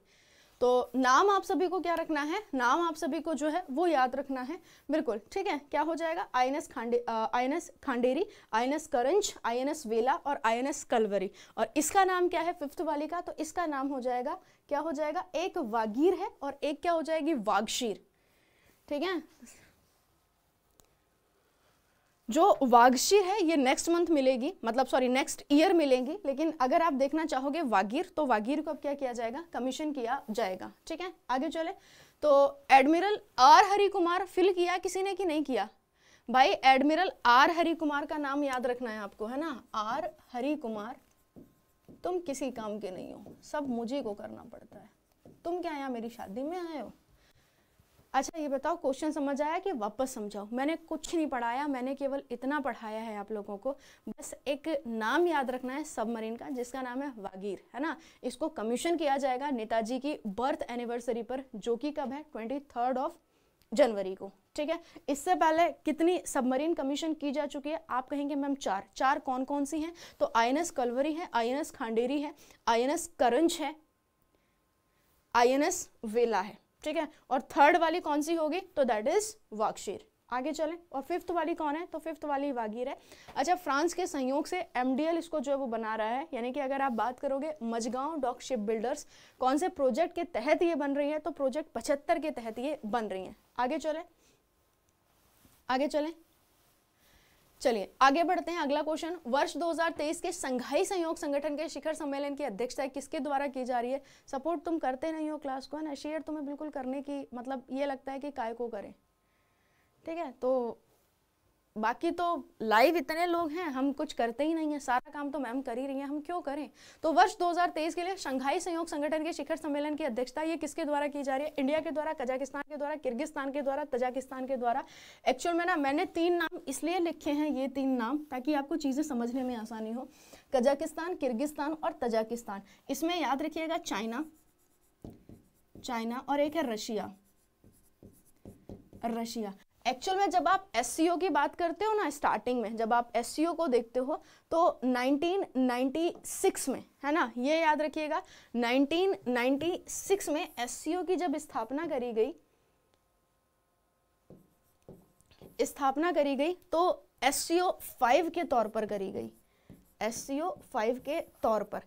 तो नाम आप सभी को क्या रखना है नाम आप सभी को जो है वो याद रखना है बिल्कुल ठीक है क्या हो जाएगा आई एन खांडे I N Khanderi I N Karanj I N Vela और आई एन कलवरी और इसका नाम क्या है फिफ्थ वाली का तो इसका नाम हो जाएगा क्या हो जाएगा एक वागीर है और एक क्या हो जाएगी वागशीर ठीक है जो वागशीर है ये नेक्स्ट मंथ मिलेगी मतलब सॉरी नेक्स्ट ईयर मिलेगी लेकिन अगर आप देखना चाहोगे वागीर तो वागीर को अब क्या किया जाएगा कमीशन किया जाएगा ठीक है आगे चले तो admiral R Hari Kumar fill किया किसी ने कि नहीं किया भाई एडमिरल आर हरि कुमार का नाम याद रखना है आपको है ना आर हरि कुमार तुम किसी काम के नहीं हो सब मुझे को करना पड़ता है तुम क्या यहाँ मेरी शादी में आए हो अच्छा ये बताओ क्वेश्चन समझ आया कि वापस समझाओ मैंने कुछ नहीं पढ़ाया मैंने केवल इतना पढ़ाया है आप लोगों को बस एक नाम याद रखना है सबमरीन का जिसका नाम है वागीर है ना इसको कमीशन किया जाएगा नेताजी की बर्थ एनिवर्सरी पर जो कि कब है ट्वेंटी थर्ड ऑफ जनवरी को ठीक है इससे पहले कितनी सबमरीन कमीशन की जा चुकी है आप कहेंगे मैम चार चार कौन कौन सी हैं तो आई एन एस कलवरी है आई एन एस खांडेरी है आई एन एस करंज है आई एन एस वेला है ठीक है और थर्ड वाली कौन सी होगी तो दैट इज वाक्शीर आगे चलें और फिफ्थ वाली कौन है तो फिफ्थ वाली वागीर है अच्छा फ्रांस के संयोग से एमडीएल इसको जो है वो बना रहा है यानी कि अगर आप बात करोगे मजगांव डॉक शिप बिल्डर्स कौन से प्रोजेक्ट के तहत ये बन रही है तो प्रोजेक्ट पचहत्तर के तहत ये बन रही है आगे चलें आगे चलें चलिए आगे बढ़ते हैं अगला क्वेश्चन वर्ष 2023 के संघाई सहयोग संगठन के शिखर सम्मेलन की अध्यक्षता किसके द्वारा की जा रही है सपोर्ट तुम करते नहीं हो क्लास को है ना शेयर तुम्हें बिल्कुल करने की मतलब ये लगता है कि काय को करें ठीक है तो बाकी तो लाइव इतने लोग हैं हम कुछ करते ही नहीं है सारा काम तो मैम कर ही रही हैं हम क्यों करें तो वर्ष 2023 के लिए शंघाई सहयोग संगठन के शिखर सम्मेलन की अध्यक्षता ये किसके द्वारा की जा रही है इंडिया के द्वारा कजाकिस्तान के द्वारा किर्गिस्तान के द्वारा तजाकिस्तान के द्वारा एक्चुअल में ना मैंने तीन नाम इसलिए लिखे हैं ये तीन नाम ताकि आपको चीज़ें समझने में आसानी हो कजाकिस्तान किर्गिस्तान और तजाकिस्तान इसमें याद रखिएगा चाइना चाइना और एक है रशिया रशिया एक्चुअल में जब आप एस की बात करते हो ना स्टार्टिंग में जब आप एस को देखते हो तो 1996 में है ना ये याद रखिएगा 1996 में एस की जब स्थापना करी गई स्थापना करी गई तो एस सी फाइव के तौर पर करी गई एस सी फाइव के तौर पर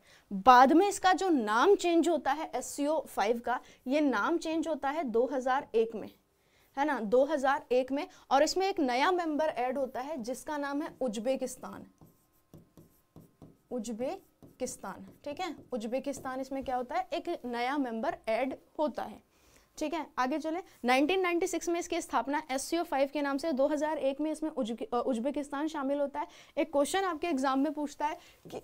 बाद में इसका जो नाम चेंज होता है एस सी फाइव का ये नाम चेंज होता है 2001 में है ना 2001 में और इसमें एक नया मेंबर ऐड होता है जिसका नाम है उज्बेकिस्तान उज्बेकिस्तान ठीक है उज्बेकिस्तान इसमें क्या होता है एक नया मेंबर ऐड होता है ठीक है आगे चले 1996 में इसकी स्थापना एस सी फाइव के नाम से 2001 में इसमें उज्बेकिस्तान शामिल होता है एक क्वेश्चन आपके एग्जाम में पूछता है कि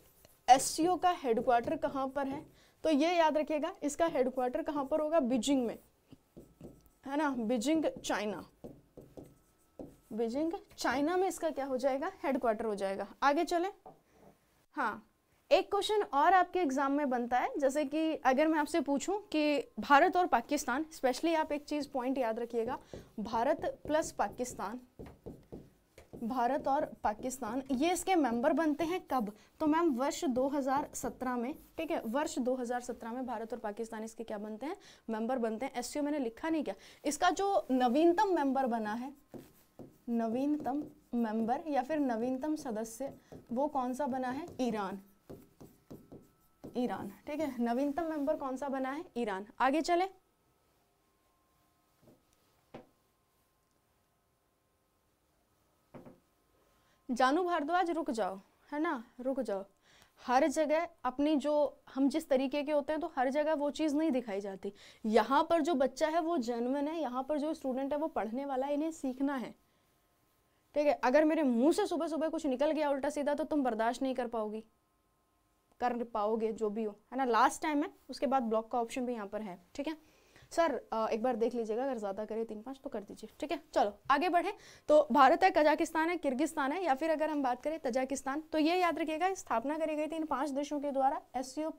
एस का हेडक्वार्टर कहाँ पर है तो ये याद रखिएगा इसका हेडक्वार्टर कहाँ पर होगा बीजिंग में है ना बीजिंग चाइना बीजिंग चाइना में इसका क्या हो जाएगा हेडक्वार्टर हो जाएगा आगे चले हाँ एक क्वेश्चन और आपके एग्जाम में बनता है जैसे कि अगर मैं आपसे पूछूं कि भारत और पाकिस्तान स्पेशली आप एक चीज़ पॉइंट याद रखिएगा भारत प्लस पाकिस्तान भारत और पाकिस्तान ये इसके मेंबर बनते हैं कब तो मैम वर्ष 2017 में ठीक है वर्ष 2017 में भारत और पाकिस्तान इसके क्या बनते हैं मेंबर बनते हैं एस मैंने लिखा नहीं क्या इसका जो नवीनतम मेंबर बना है नवीनतम मेंबर या फिर नवीनतम सदस्य वो कौन सा बना है ईरान ईरान ठीक है नवीनतम मेंबर कौन सा बना है ईरान आगे चले जानू भारद्वाज रुक जाओ है ना रुक जाओ हर जगह अपनी जो हम जिस तरीके के होते हैं तो हर जगह वो चीज़ नहीं दिखाई जाती यहाँ पर जो बच्चा है वो जनवन है यहाँ पर जो स्टूडेंट है वो पढ़ने वाला है इन्हें सीखना है ठीक है अगर मेरे मुंह से सुबह सुबह कुछ निकल गया उल्टा सीधा तो तुम बर्दाश्त नहीं कर पाओगी कर पाओगे जो भी हो है ना लास्ट टाइम है उसके बाद ब्लॉक का ऑप्शन भी यहाँ पर है ठीक है सर एक बार देख लीजिएगा अगर ज़्यादा करे तीन पाँच तो कर दीजिए ठीक है चलो आगे बढ़े तो भारत है कजाकिस्तान है किर्गिस्तान है या फिर अगर हम बात करें तजाकिस्तान तो ये याद रखिएगा स्थापना करी गई थी इन पाँच देशों के द्वारा एस सी ओ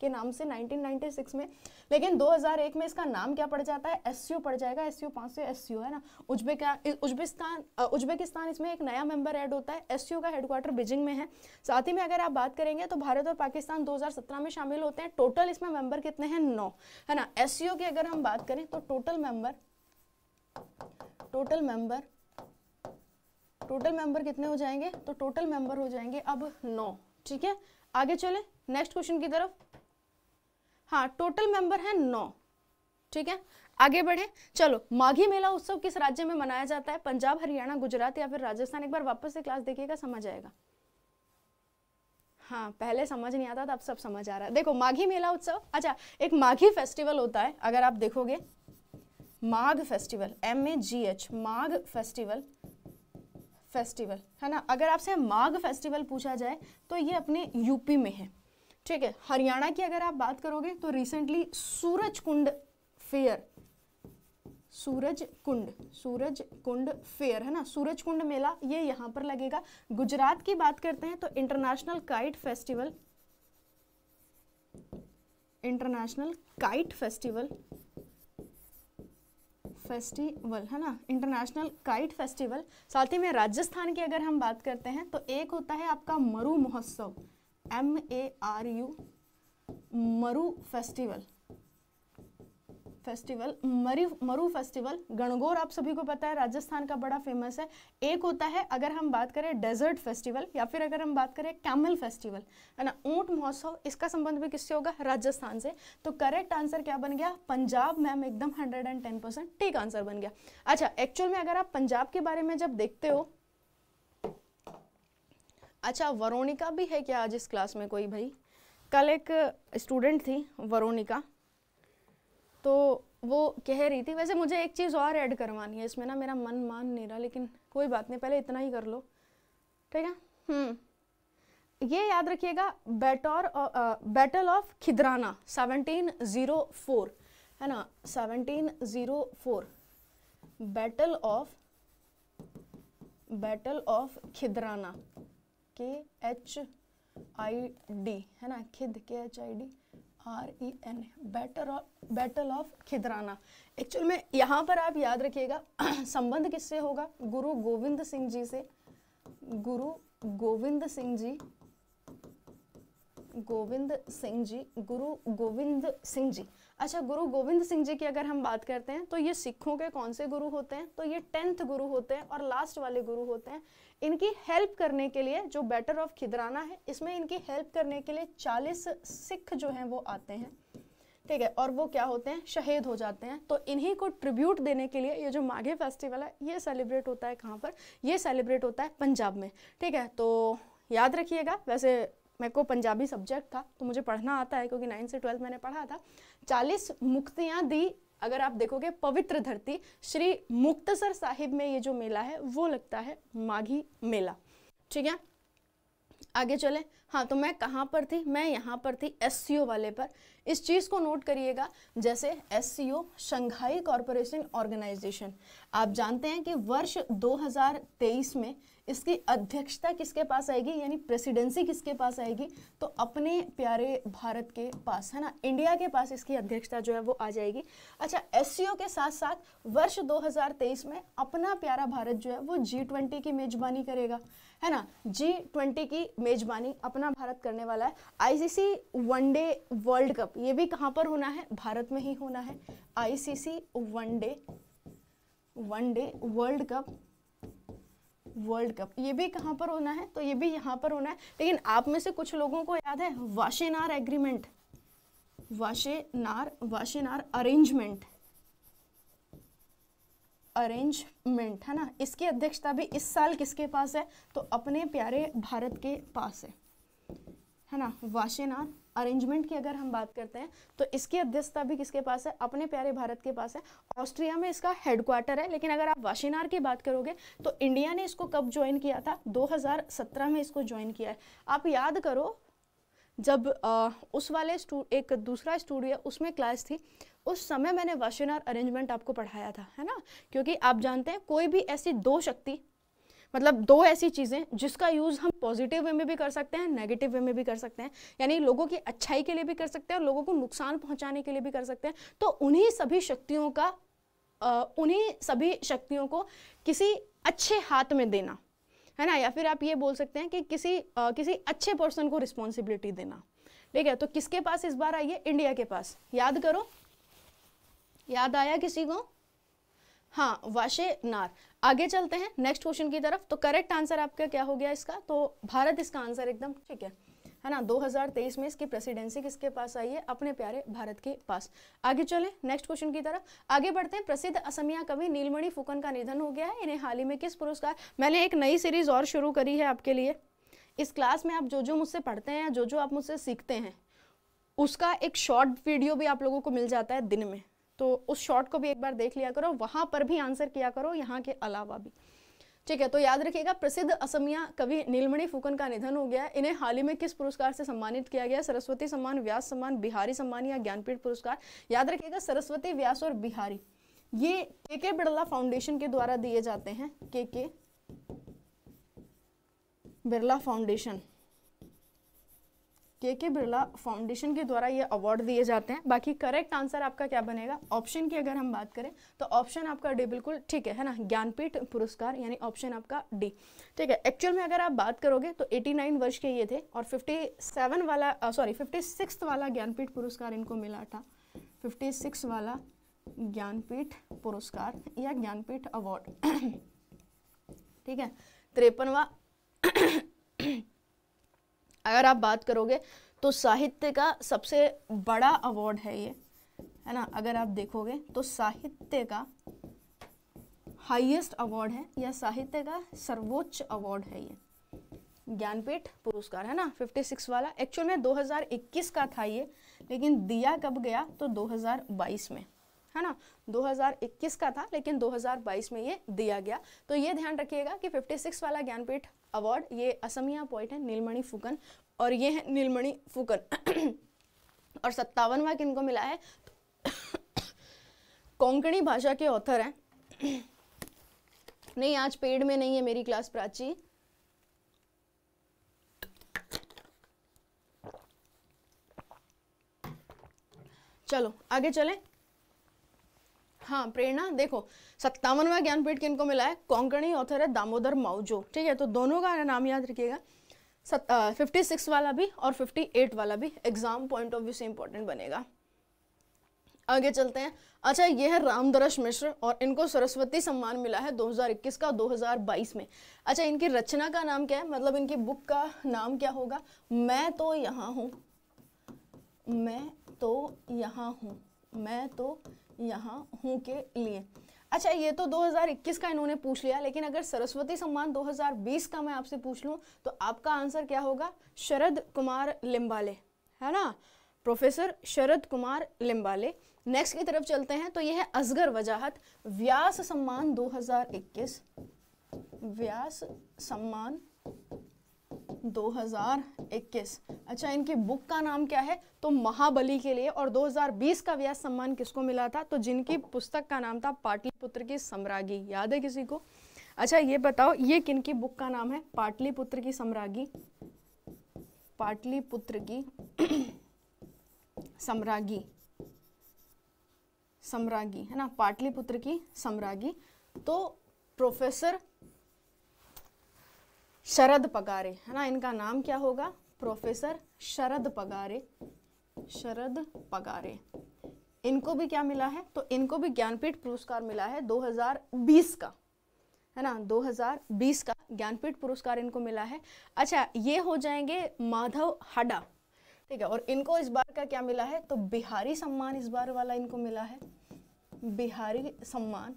के नाम से 1996 में लेकिन 2001 में इसका नाम क्या पड़ जाता है एस पड़ जाएगा एस यू पाँच सौ एस है ना उज्बेकिस्तान उज्बेकिस्तान उज्बेकिस्तान इसमें एक नया मेंबर ऐड होता है एस का हेडक्वार्टर बीजिंग में है साथ ही में अगर आप बात करेंगे तो भारत और पाकिस्तान 2017 में शामिल होते हैं टोटल इसमें मेंबर कितने हैं नौ है ना एस की अगर हम बात करें तो total member total member total member कितने हो जाएंगे तो टोटल मेंबर हो जाएंगे अब नौ ठीक है आगे चले नेक्स्ट क्वेश्चन की तरफ हाँ टोटल मेंबर हैं नौ ठीक है आगे बढ़े चलो माघी मेला उत्सव किस राज्य में मनाया जाता है पंजाब हरियाणा गुजरात या फिर राजस्थान एक बार वापस से क्लास देखिएगा समझ आएगा हाँ पहले समझ नहीं आता था अब सब समझ आ रहा है देखो माघी मेला उत्सव अच्छा एक माघी फेस्टिवल होता है अगर आप देखोगे Magh festival M A G H Magh festival festival है ना अगर आपसे माघ फेस्टिवल पूछा जाए तो ये अपने यूपी में है ठीक है हरियाणा की अगर आप बात करोगे तो recently Suraj Kund fair Suraj Kund Suraj Kund fair है ना सूरज कुंड मेला ये यहाँ पर लगेगा गुजरात की बात करते हैं तो international kite festival international kite festival festival है ना इंटरनेशनल काइट फेस्टिवल साथ ही में राजस्थान की अगर हम बात करते हैं तो एक होता है आपका Maru Mahotsav M A R U Maru festival festival मरी मरु फेस्टिवल गणगौर आप सभी को पता है राजस्थान का बड़ा फेमस है एक होता है अगर हम बात करें डेजर्ट फेस्टिवल या फिर अगर हम बात करें कैमल फेस्टिवल है ना ऊँट महोत्सव इसका संबंध भी किससे होगा राजस्थान से तो करेक्ट आंसर क्या बन गया पंजाब मैम एकदम हंड्रेड एंड टेन परसेंट ठीक आंसर बन गया अच्छा एक्चुअल में अगर आप पंजाब के बारे में जब देखते हो अच्छा वरोनिका भी है क्या आज इस क्लास में कोई भाई कल एक स्टूडेंट थी वरोनिका तो वो कह रही थी वैसे मुझे एक चीज़ और ऐड करवानी है इसमें ना मेरा मन मान नहीं रहा लेकिन कोई बात नहीं पहले इतना ही कर लो ठीक है हम्म। ये याद रखिएगा batter battle of Khidrana seventeen zero four है ना seventeen zero four battle of battle of Khidrana K H I D है ना खिद K H I D R E N battle of battle of Khidrana actual में यहाँ पर आप याद रखिएगा संबंध किससे होगा गुरु गोविंद सिंह जी से गुरु गोविंद सिंह जी गोविंद सिंह जी गुरु गोविंद सिंह जी अच्छा गुरु गोविंद सिंह जी की अगर हम बात करते हैं तो ये सिखों के कौन से गुरु होते हैं तो ये टेंथ गुरु होते हैं और लास्ट वाले गुरु होते हैं इनकी हेल्प करने के लिए जो बैटर ऑफ खिदराना है इसमें इनकी हेल्प करने के लिए चालीस सिख जो हैं वो आते हैं ठीक है और वो क्या होते हैं शहीद हो जाते हैं तो इन्हीं को ट्रिब्यूट देने के लिए ये जो माघे फेस्टिवल है ये सेलिब्रेट होता है कहाँ पर ये सेलिब्रेट होता है पंजाब में ठीक है तो याद रखिएगा वैसे मेरे को पंजाबी सब्जेक्ट था तो मुझे पढ़ना आता है क्योंकि नाइन्थ से ट्वेल्थ मैंने पढ़ा था चालीस मुक्तियां दी अगर आप देखोगे पवित्र धरती श्री मुक्तसर साहिब में ये जो मेला है वो लगता है माघी मेला ठीक है आगे चले हाँ तो मैं कहाँ पर थी मैं यहाँ पर थी एस वाले पर इस चीज़ को नोट करिएगा जैसे एस शंघाई कॉरपोरेशन ऑर्गेनाइजेशन आप जानते हैं कि वर्ष 2023 में इसकी अध्यक्षता किसके पास आएगी यानी प्रेसिडेंसी किसके पास आएगी तो अपने प्यारे भारत के पास है ना इंडिया के पास इसकी अध्यक्षता जो है वो आ जाएगी अच्छा एस के साथ साथ वर्ष 2023 में अपना प्यारा भारत जो है वो जी ट्वेंटी की मेजबानी करेगा है ना जी ट्वेंटी की मेजबानी अपना भारत करने वाला है आईसीसी वनडे वर्ल्ड कप ये भी कहाँ पर होना है भारत में ही होना है ICC one day one day world cup world cup ये भी कहाँ पर होना है तो ये भी यहाँ पर होना है लेकिन आप में से कुछ लोगों को याद है Wassenaar agreement Wassenaar Wassenaar arrangement arrangement है ना इसकी अध्यक्षता भी इस साल किसके पास है तो अपने प्यारे भारत के पास है है ना वाशेनार अरेंजमेंट की अगर हम बात करते हैं तो इसकी अध्यक्षता भी किसके पास है अपने प्यारे भारत के पास है ऑस्ट्रिया में इसका हेडक्वार्टर है लेकिन अगर आप वाशिनार की बात करोगे तो इंडिया ने इसको कब ज्वाइन किया था 2017 में इसको ज्वाइन किया है आप याद करो जब आ, उस वाले एक दूसरा स्टूडियो उसमें क्लास थी उस समय मैंने वाशिनार अरेंजमेंट आपको पढ़ाया था है ना क्योंकि आप जानते हैं कोई भी ऐसी दो शक्ति मतलब दो ऐसी चीज़ें जिसका यूज़ हम पॉजिटिव वे में भी कर सकते हैं नेगेटिव वे में भी कर सकते हैं यानी लोगों की अच्छाई के लिए भी कर सकते हैं और लोगों को नुकसान पहुँचाने के लिए भी कर सकते हैं तो उन्हीं सभी शक्तियों का उन्हीं सभी शक्तियों को किसी अच्छे हाथ में देना है ना या फिर आप ये बोल सकते हैं कि किसी आ, किसी अच्छे पर्सन को रिस्पॉन्सिबिलिटी देना ठीक है तो किसके पास इस बार आइए इंडिया के पास याद करो याद आया किसी को हाँ वाशे नार आगे चलते हैं नेक्स्ट क्वेश्चन की तरफ तो करेक्ट आंसर आपका क्या हो गया इसका तो भारत इसका आंसर एकदम ठीक है है ना 2023 में इसकी प्रेसिडेंसी किसके पास आई है अपने प्यारे भारत के पास आगे चले नेक्स्ट क्वेश्चन की तरफ आगे बढ़ते हैं प्रसिद्ध असमिया कवि नीलमणि फुकन का निधन हो गया है इन्हें हाल ही में किस पुरस्कार मैंने एक नई सीरीज और शुरू करी है आपके लिए इस क्लास में आप जो जो मुझसे पढ़ते हैं या जो जो आप मुझसे सीखते हैं उसका एक शॉर्ट वीडियो भी आप लोगों को मिल जाता है दिन में तो उस शॉर्ट को भी एक बार देख लिया करो वहां पर भी आंसर किया करो यहाँ के अलावा भी ठीक है तो याद रखिएगा प्रसिद्ध असमिया कवि नीलमणि फुकन का निधन हो गया इन्हें हाल ही में किस पुरस्कार से सम्मानित किया गया सरस्वती सम्मान व्यास सम्मान बिहारी सम्मान या ज्ञानपीठ पुरस्कार याद रखिएगा सरस्वती व्यास और बिहारी ये के के बिरला फाउंडेशन के द्वारा दिए जाते हैं के के बिरला फाउंडेशन के के बिरला फाउंडेशन के द्वारा ये अवार्ड दिए जाते हैं बाकी करेक्ट आंसर आपका क्या बनेगा ऑप्शन की अगर हम बात करें तो ऑप्शन आपका डी बिल्कुल ठीक है है ना ज्ञानपीठ पुरस्कार यानी ऑप्शन आपका डी ठीक है एक्चुअल में अगर आप बात करोगे तो 89 वर्ष के ये थे और 57 वाला सॉरी फिफ्टी वाला ज्ञानपीठ पुरस्कार इनको मिला था फिफ्टी वाला ज्ञानपीठ पुरस्कार या ज्ञानपीठ अवार्ड ठीक है तिरपनवा अगर आप बात करोगे तो साहित्य का सबसे बड़ा अवार्ड है ये है ना अगर आप देखोगे तो साहित्य का हाईएस्ट अवार्ड है या साहित्य का सर्वोच्च अवार्ड है ये ज्ञानपीठ पुरस्कार है ना 56 वाला एक्चुअल में 2021 का था ये लेकिन दिया कब गया तो 2022 में है ना 2021 का था लेकिन 2022 में ये दिया गया तो ये ध्यान रखिएगा कि 56 वाला ज्ञानपीठ अवार्ड ये असमिया पोइट है नीलमणि फुकन और ये है नीलमणि फुकन और सत्तावनवा किनको मिला है कोंकणी भाषा के ऑथर हैं नहीं आज पेड़ में नहीं है मेरी क्लास प्राची चलो आगे चलें हाँ प्रेरणा देखो सत्तावनवा ज्ञानपीठ किनको मिला है कोंकणी ऑथर है दामोदर माउजो ठीक है तो दोनों का नाम याद रखिएगा फिफ्टी सिक्स वाला भी और फिफ्टी एट वाला भी एग्जाम पॉइंट ऑफ व्यू से इंपॉर्टेंट बनेगा आगे चलते हैं अच्छा ये है रामदर्श मिश्र और इनको सरस्वती सम्मान मिला है 2021 का 2022 में अच्छा इनकी रचना का नाम क्या है मतलब इनकी बुक का नाम क्या होगा मैं तो यहाँ हूँ मैं तो यहाँ हूँ मैं तो यहाँ हूँ के लिए अच्छा ये तो 2021 का इन्होंने पूछ लिया लेकिन अगर सरस्वती सम्मान 2020 का मैं आपसे पूछ लूँ तो आपका आंसर क्या होगा शरद कुमार लिम्बाले है ना प्रोफेसर शरद कुमार लिम्बाले नेक्स्ट की तरफ चलते हैं तो यह है असगर वजाहत व्यास सम्मान 2021 व्यास सम्मान 2021 अच्छा इनकी बुक का नाम क्या है तो महाबली के लिए और 2020 का व्यास सम्मान किसको मिला था तो जिनकी पुस्तक का नाम था पाटलिपुत्र की सम्रागी याद है किसी को अच्छा ये बताओ ये किनकी बुक का नाम है पाटलिपुत्र की सम्रागी पाटलिपुत्र की सम्रागी सम्रागी है ना पाटलिपुत्र की सम्रागी तो प्रोफेसर शरद पगारे है ना इनका नाम क्या होगा प्रोफेसर शरद पगारे शरद पगारे इनको भी क्या मिला है तो इनको भी ज्ञानपीठ पुरस्कार मिला है 2020 का है ना 2020 का ज्ञानपीठ पुरस्कार इनको मिला है अच्छा ये हो जाएंगे माधव हडा ठीक है और इनको इस बार का क्या मिला है तो बिहारी सम्मान इस बार वाला इनको मिला है बिहारी सम्मान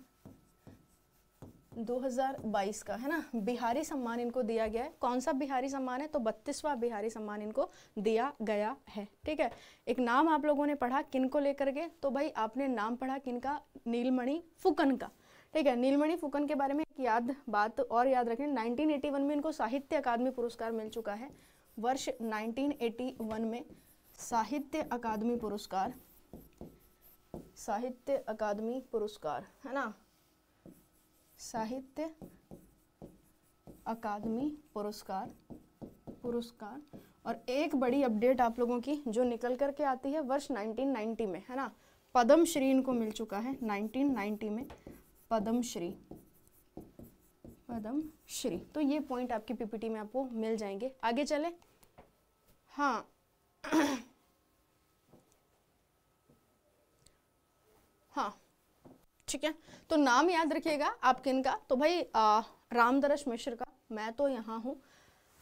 2022 का है ना बिहारी सम्मान इनको दिया गया है कौन सा बिहारी सम्मान है तो बत्तीसवा बिहारी सम्मान इनको दिया गया है ठीक है एक नाम आप लोगों ने पढ़ा किन को लेकर के तो भाई आपने नाम पढ़ा किन का नीलमणि फुकन का ठीक है नीलमणि फुकन के बारे में एक याद बात और याद रखें नाइनटीन में इनको साहित्य अकादमी पुरस्कार मिल चुका है वर्ष नाइनटीन में साहित्य अकादमी पुरस्कार साहित्य अकादमी पुरस्कार है ना साहित्य अकादमी पुरस्कार पुरस्कार और एक बड़ी अपडेट आप लोगों की जो निकल कर के आती है वर्ष 1990 में है ना पद्म श्री इनको मिल चुका है 1990 में पद्मश्री श्री श्री तो ये पॉइंट आपकी पीपीटी में आपको मिल जाएंगे आगे चले हाँ हाँ ठीक है तो नाम याद रखिएगा किन का तो भाई रामदर्श मिश्र का मैं तो यहाँ हूँ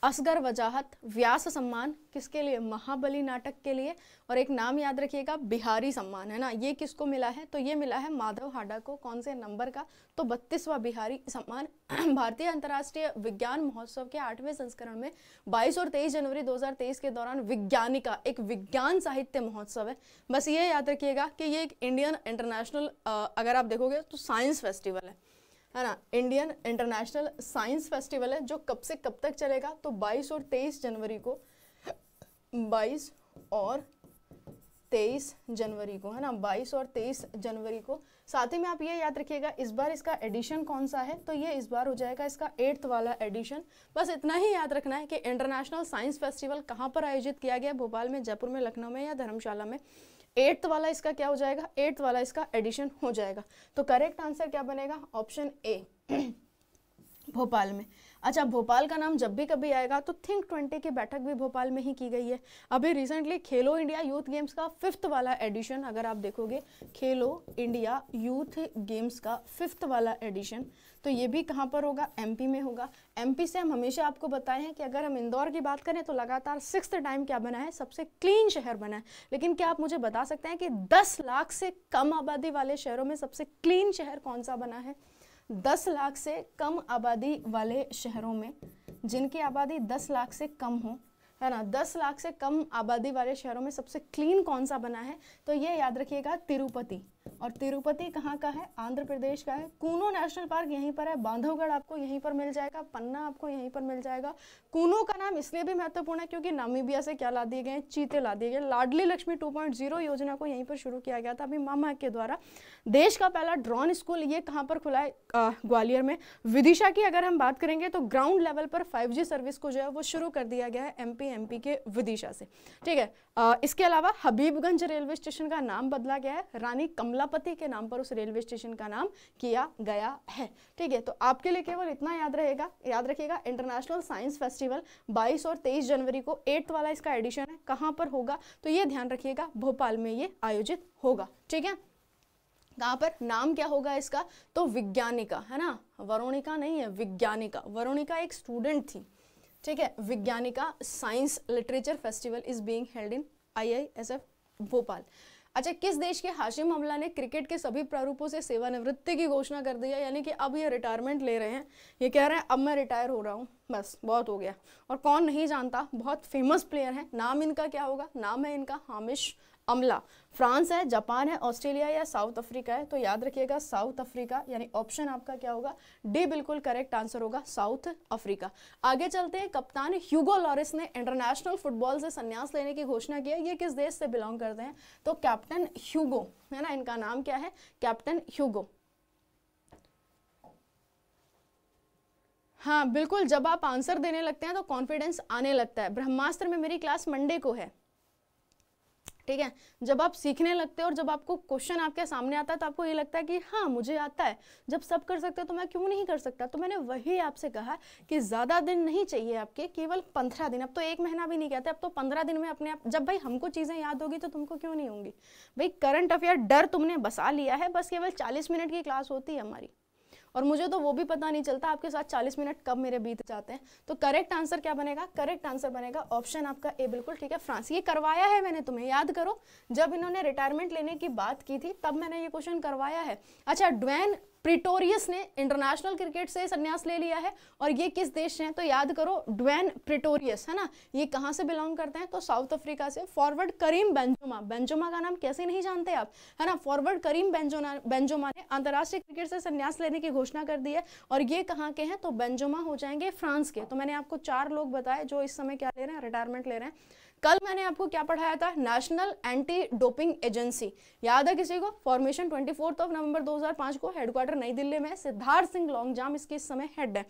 असगर वजाहत व्यास सम्मान किसके लिए महाबली नाटक के लिए और एक नाम याद रखिएगा बिहारी सम्मान है ना ये किसको मिला है तो ये मिला है माधव हाडा को कौन से नंबर का तो बत्तीसवा बिहारी सम्मान भारतीय अंतर्राष्ट्रीय विज्ञान महोत्सव के आठवें संस्करण में 22 और 23 जनवरी 2023 के दौरान विज्ञानिका एक विज्ञान साहित्य महोत्सव है बस ये याद रखिएगा कि ये एक इंडियन इंटरनेशनल अगर आप देखोगे तो साइंस फेस्टिवल है है ना इंडियन इंटरनेशनल साइंस फेस्टिवल है जो कब से कब तक चलेगा तो 22 और 23 जनवरी को 22 और 23 जनवरी को है ना 22 और 23 जनवरी को साथ ही में आप ये याद रखिएगा इस बार इसका एडिशन कौन सा है तो ये इस बार हो जाएगा इसका एट्थ वाला एडिशन बस इतना ही याद रखना है कि इंटरनेशनल साइंस फेस्टिवल कहाँ पर आयोजित किया गया भोपाल में जयपुर में लखनऊ में या धर्मशाला में एट्थ वाला इसका क्या हो जाएगा एट्थ वाला इसका एडिशन हो जाएगा तो करेक्ट आंसर क्या बनेगा ऑप्शन ए भोपाल में अच्छा भोपाल का नाम जब भी कभी आएगा तो थिंक ट्वेंटी की बैठक भी भोपाल में ही की गई है अभी recently Khelo India youth games का फिफ्थ वाला एडिशन अगर आप देखोगे खेलो इंडिया यूथ गेम्स का फिफ्थ वाला एडिशन तो ये भी कहाँ पर होगा एमपी में होगा एमपी से हम हमेशा आपको बताए हैं कि अगर हम इंदौर की बात करें तो लगातार सिक्स टाइम क्या बना है सबसे क्लीन शहर बना है लेकिन क्या आप मुझे बता सकते हैं कि दस लाख से कम आबादी वाले शहरों में सबसे क्लीन शहर कौन सा बना है दस लाख से कम आबादी वाले शहरों में जिनकी आबादी दस लाख से कम हो है ना दस लाख से कम आबादी वाले शहरों में सबसे क्लीन कौन सा बना है तो ये याद रखिएगा तिरुपति और तिरुपति कहाँ का है आंध्र प्रदेश का है कूनो नेशनल पार्क यहीं पर है बांधवगढ़ आपको यहीं पर मिल जाएगा पन्ना आपको यहीं पर मिल जाएगा कूनो का नाम इसलिए भी महत्वपूर्ण है क्योंकि नामीबिया से क्या ला दिए गए चीते ला दिए गए लाडली लक्ष्मी 2.0 योजना को यहीं पर शुरू किया गया था अभी मामा के द्वारा देश का पहला ड्रॉन स्कूल ये कहाँ पर खुला है ग्वालियर में विदिशा की अगर हम बात करेंगे तो ग्राउंड लेवल पर फाइव सर्विस को जो है वो शुरू कर दिया गया है एम के विदिशा से ठीक है इसके अलावा हबीबगंज रेलवे स्टेशन का नाम बदला गया है रानी कमलापति के नाम पर उस रेलवे स्टेशन का नाम किया गया है ठीक है तो आपके लिए केवल इतना याद रहेगा याद रखिएगा इंटरनेशनल साइंस फेस्टिवल 22 और 23 जनवरी को एट्थ वाला इसका एडिशन है कहाँ पर होगा तो ये ध्यान रखिएगा भोपाल में ये आयोजित होगा ठीक है कहाँ पर नाम क्या होगा इसका तो विज्ञानिका है ना वरुणिका नहीं है विज्ञानिका वरुणिका एक स्टूडेंट थी ठीक है Vigyanika science literature festival is being held in IISF Bhopal अच्छा किस देश के हाशिम अमला ने क्रिकेट के सभी प्रारूपों से सेवानिवृत्ति की घोषणा कर दिया यानी कि अब ये रिटायरमेंट ले रहे हैं ये कह रहे हैं अब मैं रिटायर हो रहा हूँ बस बहुत हो गया और कौन नहीं जानता बहुत फेमस प्लेयर है नाम इनका क्या होगा नाम है इनका हामिश अमला फ्रांस है जापान है ऑस्ट्रेलिया या साउथ अफ्रीका है तो याद रखिएगा साउथ अफ्रीका यानी ऑप्शन आपका क्या होगा डी बिल्कुल करेक्ट आंसर होगा साउथ अफ्रीका आगे चलते हैं कप्तान ह्यूगो लॉरिस ने इंटरनेशनल फुटबॉल से संन्यास लेने की घोषणा किया ये किस देश से बिलोंग करते हैं तो कैप्टन ह्यूगो है ना इनका नाम क्या है कैप्टन ह्यूगो हाँ बिल्कुल जब आप आंसर देने लगते हैं तो कॉन्फिडेंस आने लगता है ब्रह्मास्त्र में मेरी क्लास मंडे को है ठीक है जब आप सीखने लगते हो और जब आपको क्वेश्चन आपके सामने आता है तो आपको ये लगता है कि हाँ मुझे आता है जब सब कर सकते हो तो मैं क्यों नहीं कर सकता तो मैंने वही आपसे कहा कि ज़्यादा दिन नहीं चाहिए आपके केवल पंद्रह दिन अब तो एक महीना भी नहीं कहते अब तो पंद्रह दिन में अपने आप जब भाई हमको चीज़ें याद होगी तो तुमको क्यों नहीं होंगी भाई करंट अफेयर डर तुमने बसा लिया है बस केवल चालीस मिनट की क्लास होती है हमारी और मुझे तो वो भी पता नहीं चलता आपके साथ चालीस मिनट कब मेरे बीत जाते हैं तो करेक्ट आंसर क्या बनेगा करेक्ट आंसर बनेगा ऑप्शन आपका ए बिल्कुल ठीक है फ्रांस ये करवाया है मैंने तुम्हें याद करो जब इन्होंने रिटायरमेंट लेने की बात की थी तब मैंने ये क्वेश्चन करवाया है अच्छा ड्वेन प्रिटोरियस ने इंटरनेशनल क्रिकेट से संन्यास ले लिया है और ये किस देश से हैं तो याद करो ड्वेन प्रिटोरियस है ना ये कहाँ से बिलोंग करते हैं तो साउथ अफ्रीका से फॉरवर्ड करीम बेंजोमा बेंजोमा का नाम कैसे नहीं जानते आप है ना फॉरवर्ड करीम बेंजोना बेंजोमा ने अंतर्राष्ट्रीय क्रिकेट से संन्यास लेने की घोषणा कर दी है और ये कहाँ के हैं तो बेंजोमा हो जाएंगे फ्रांस के तो मैंने आपको चार लोग बताए जो इस समय क्या ले रहे हैं रिटायरमेंट ले रहे हैं कल मैंने आपको क्या पढ़ाया था नेशनल एंटी डोपिंग एजेंसी याद है किसी को फॉर्मेशन ट्वेंटी फोर्थ ऑफ नवंबर 2005 को हेडक्वार्टर नई दिल्ली में सिद्धार्थ सिंह जाम इसके इस समय हेड है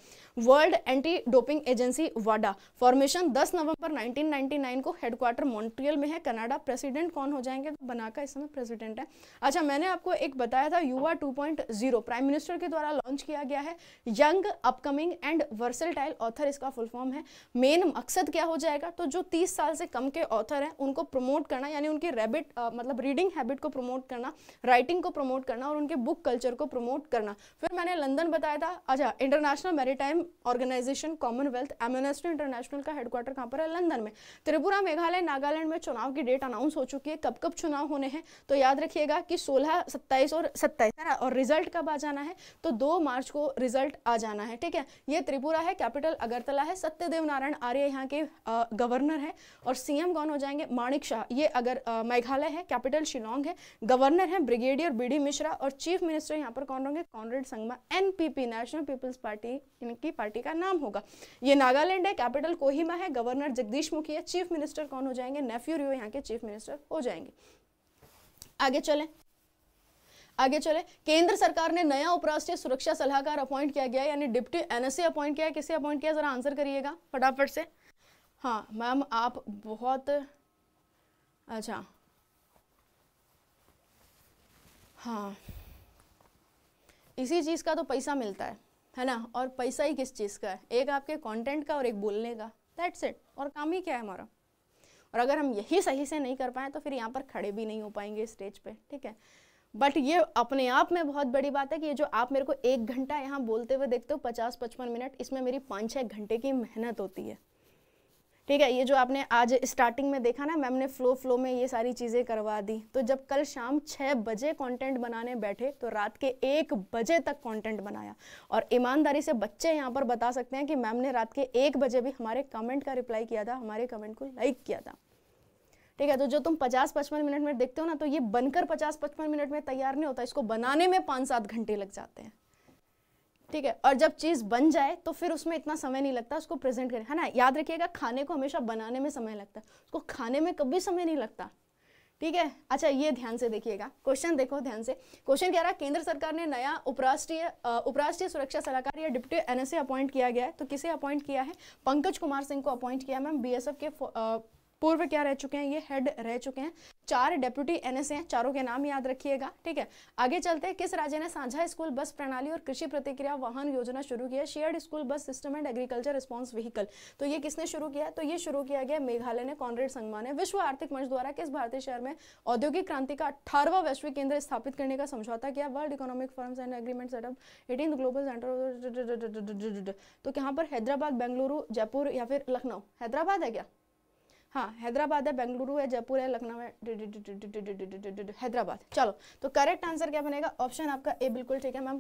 वर्ल्ड एंटी डोपिंग एजेंसी वाडा फॉर्मेशन 10 नवंबर 1999 को हेडक्वार्टर मॉन्ट्रियल में है कनाडा प्रेसिडेंट कौन हो जाएंगे तो बनाका इस समय प्रेसिडेंट है अच्छा मैंने आपको एक बताया था युवा टू प्राइम मिनिस्टर के द्वारा लॉन्च किया गया है young upcoming and versatile author इसका फुल फॉर्म है मेन मकसद क्या हो जाएगा तो जो तीस साल से कम के ऑथर हैं उनको प्रमोट करना यानी उनके रेबिट मतलब रीडिंग हैबिट को प्रमोट करना राइटिंग को प्रमोट करना और उनके बुक कल्चर को प्रमोट करना फिर मैंने लंदन बताया था अच्छा international maritime organisation commonwealth amnesty international का हेडक्वार्टर कहाँ पर है लंदन में त्रिपुरा मेघालय नागालैंड में चुनाव की डेट अनाउंस हो चुकी है कब कब चुनाव होने हैं तो याद रखिएगा कि सोलह सत्ताईस और सत्ताईस और रिजल्ट कब आ जाना है तो दो मार्च को रिजल्ट आ जाना है ठीक है ये त्रिपुरा है कैपिटल अगरतला है सत्यदेव नारायण आर्य यहाँ के गवर्नर हैं और सीएम कौन हो जाएंगे माणिक शाह ये अगर मेघालय है कैपिटल शिलोंग है गवर्नर है ब्रिगेडियर बी डी मिश्रा और चीफ मिनिस्टर यहाँ पर कौन होंगे Conrad Sangma NPP national people's party इनकी पार्टी का नाम होगा ये नागालैंड है कैपिटल कोहिमा है गवर्नर जगदीश मुखी है चीफ मिनिस्टर कौन हो जाएंगे नेफ्यू रियो यहाँ के चीफ मिनिस्टर हो जाएंगे आगे चले आगे चले केंद्र सरकार ने नया उपराष्ट्रीय सुरक्षा सलाहकार अपॉइंट किया गया यानी डिप्टी एनएसए अपॉइंट किया किसे अपॉइंट किया जरा आंसर करिएगा फटाफट से हाँ मैम आप बहुत अच्छा हाँ इसी चीज़ का तो पैसा मिलता है है ना और पैसा ही किस चीज़ का है एक आपके कंटेंट का और एक बोलने का दैट्स इट और काम ही क्या है हमारा और अगर हम यही सही से नहीं कर पाए तो फिर यहाँ पर खड़े भी नहीं हो पाएंगे स्टेज पे ठीक है बट ये अपने आप में बहुत बड़ी बात है कि ये जो आप मेरे को एक घंटा यहाँ बोलते हुए देखते हो पचास पचपन मिनट इसमें मेरी पाँच छः घंटे की मेहनत होती है ठीक है ये जो आपने आज स्टार्टिंग में देखा ना मैम ने फ्लो फ्लो में ये सारी चीज़ें करवा दी तो जब कल शाम छः बजे कंटेंट बनाने बैठे तो रात के एक बजे तक कंटेंट बनाया और ईमानदारी से बच्चे यहाँ पर बता सकते हैं कि मैम ने रात के एक बजे भी हमारे कमेंट का रिप्लाई किया था हमारे कमेंट को लाइक किया था ठीक है तो जो तुम 50-55 मिनट में देखते हो ना तो ये बनकर 50-55 मिनट में तैयार नहीं होता इसको बनाने में पाँच सात घंटे लग जाते हैं ठीक है और जब चीज़ बन जाए तो फिर उसमें इतना समय नहीं लगता उसको प्रेजेंट करें है ना याद रखिएगा खाने को हमेशा बनाने में समय लगता है उसको खाने में कभी समय नहीं लगता ठीक है अच्छा ये ध्यान से देखिएगा क्वेश्चन देखो ध्यान से क्वेश्चन कह रहा है केंद्र सरकार ने नया उपराष्ट्रीय उपराष्ट्रीय सुरक्षा सलाहकार या डिप्टी एनएसए अपॉइंट किया गया है तो किसे अपॉइंट किया है पंकज कुमार सिंह को अपॉइंट किया मैम बीएसएफ के पूर्व क्या रह चुके हैं ये हेड रह चुके हैं चार डेप्यूटी एनएसए हैं चारों के नाम याद रखिएगा ठीक है आगे चलते हैं किस राज्य ने साझा स्कूल बस प्रणाली और कृषि प्रतिक्रिया वाहन योजना शुरू किया shared school bus system and agriculture response vehicle तो ये किसने शुरू किया तो ये शुरू किया गया मेघालय ने कॉन्रेड संगमा ने विश्व आर्थिक मंच द्वारा किस भारतीय शहर में औद्योगिक क्रांति का अठारवा वैश्विक केंद्र स्थापित करने का समझौता किया world economic forums and agreement setup eighteen global centre तो यहाँ पर हैदराबाद बेंगलुरु जयपुर या फिर लखनऊ हैदराबाद है क्या हाँ हैदराबाद है बेंगलुरु है जयपुर है लखनऊ है हैदराबाद चलो तो करेक्ट आंसर क्या बनेगा ऑप्शन आपका ए बिल्कुल ठीक है मैम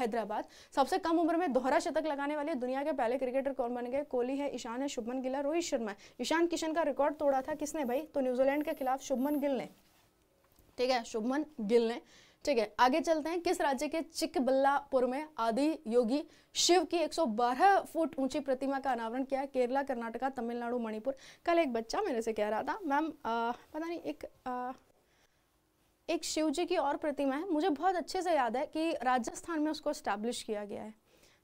हैदराबाद सबसे कम उम्र में दोहरा शतक लगाने वाले दुनिया के पहले क्रिकेटर कौन बन गए कोहली है ईशान है शुभमन गिल है रोहित शर्मा ईशान किशन का रिकॉर्ड तोड़ा था किसने भाई तो न्यूजीलैंड के खिलाफ शुभमन गिल ने ठीक है शुभमन गिल ने ठीक है आगे चलते हैं किस राज्य के चिकबल्लापुर में आदि योगी शिव की 112 फुट ऊंची प्रतिमा का अनावरण किया केरला कर्नाटका तमिलनाडु मणिपुर कल एक बच्चा मेरे से कह रहा था मैम पता नहीं एक आ, एक शिव जी की और प्रतिमा है मुझे बहुत अच्छे से याद है कि राजस्थान में उसको स्टैब्लिश किया गया है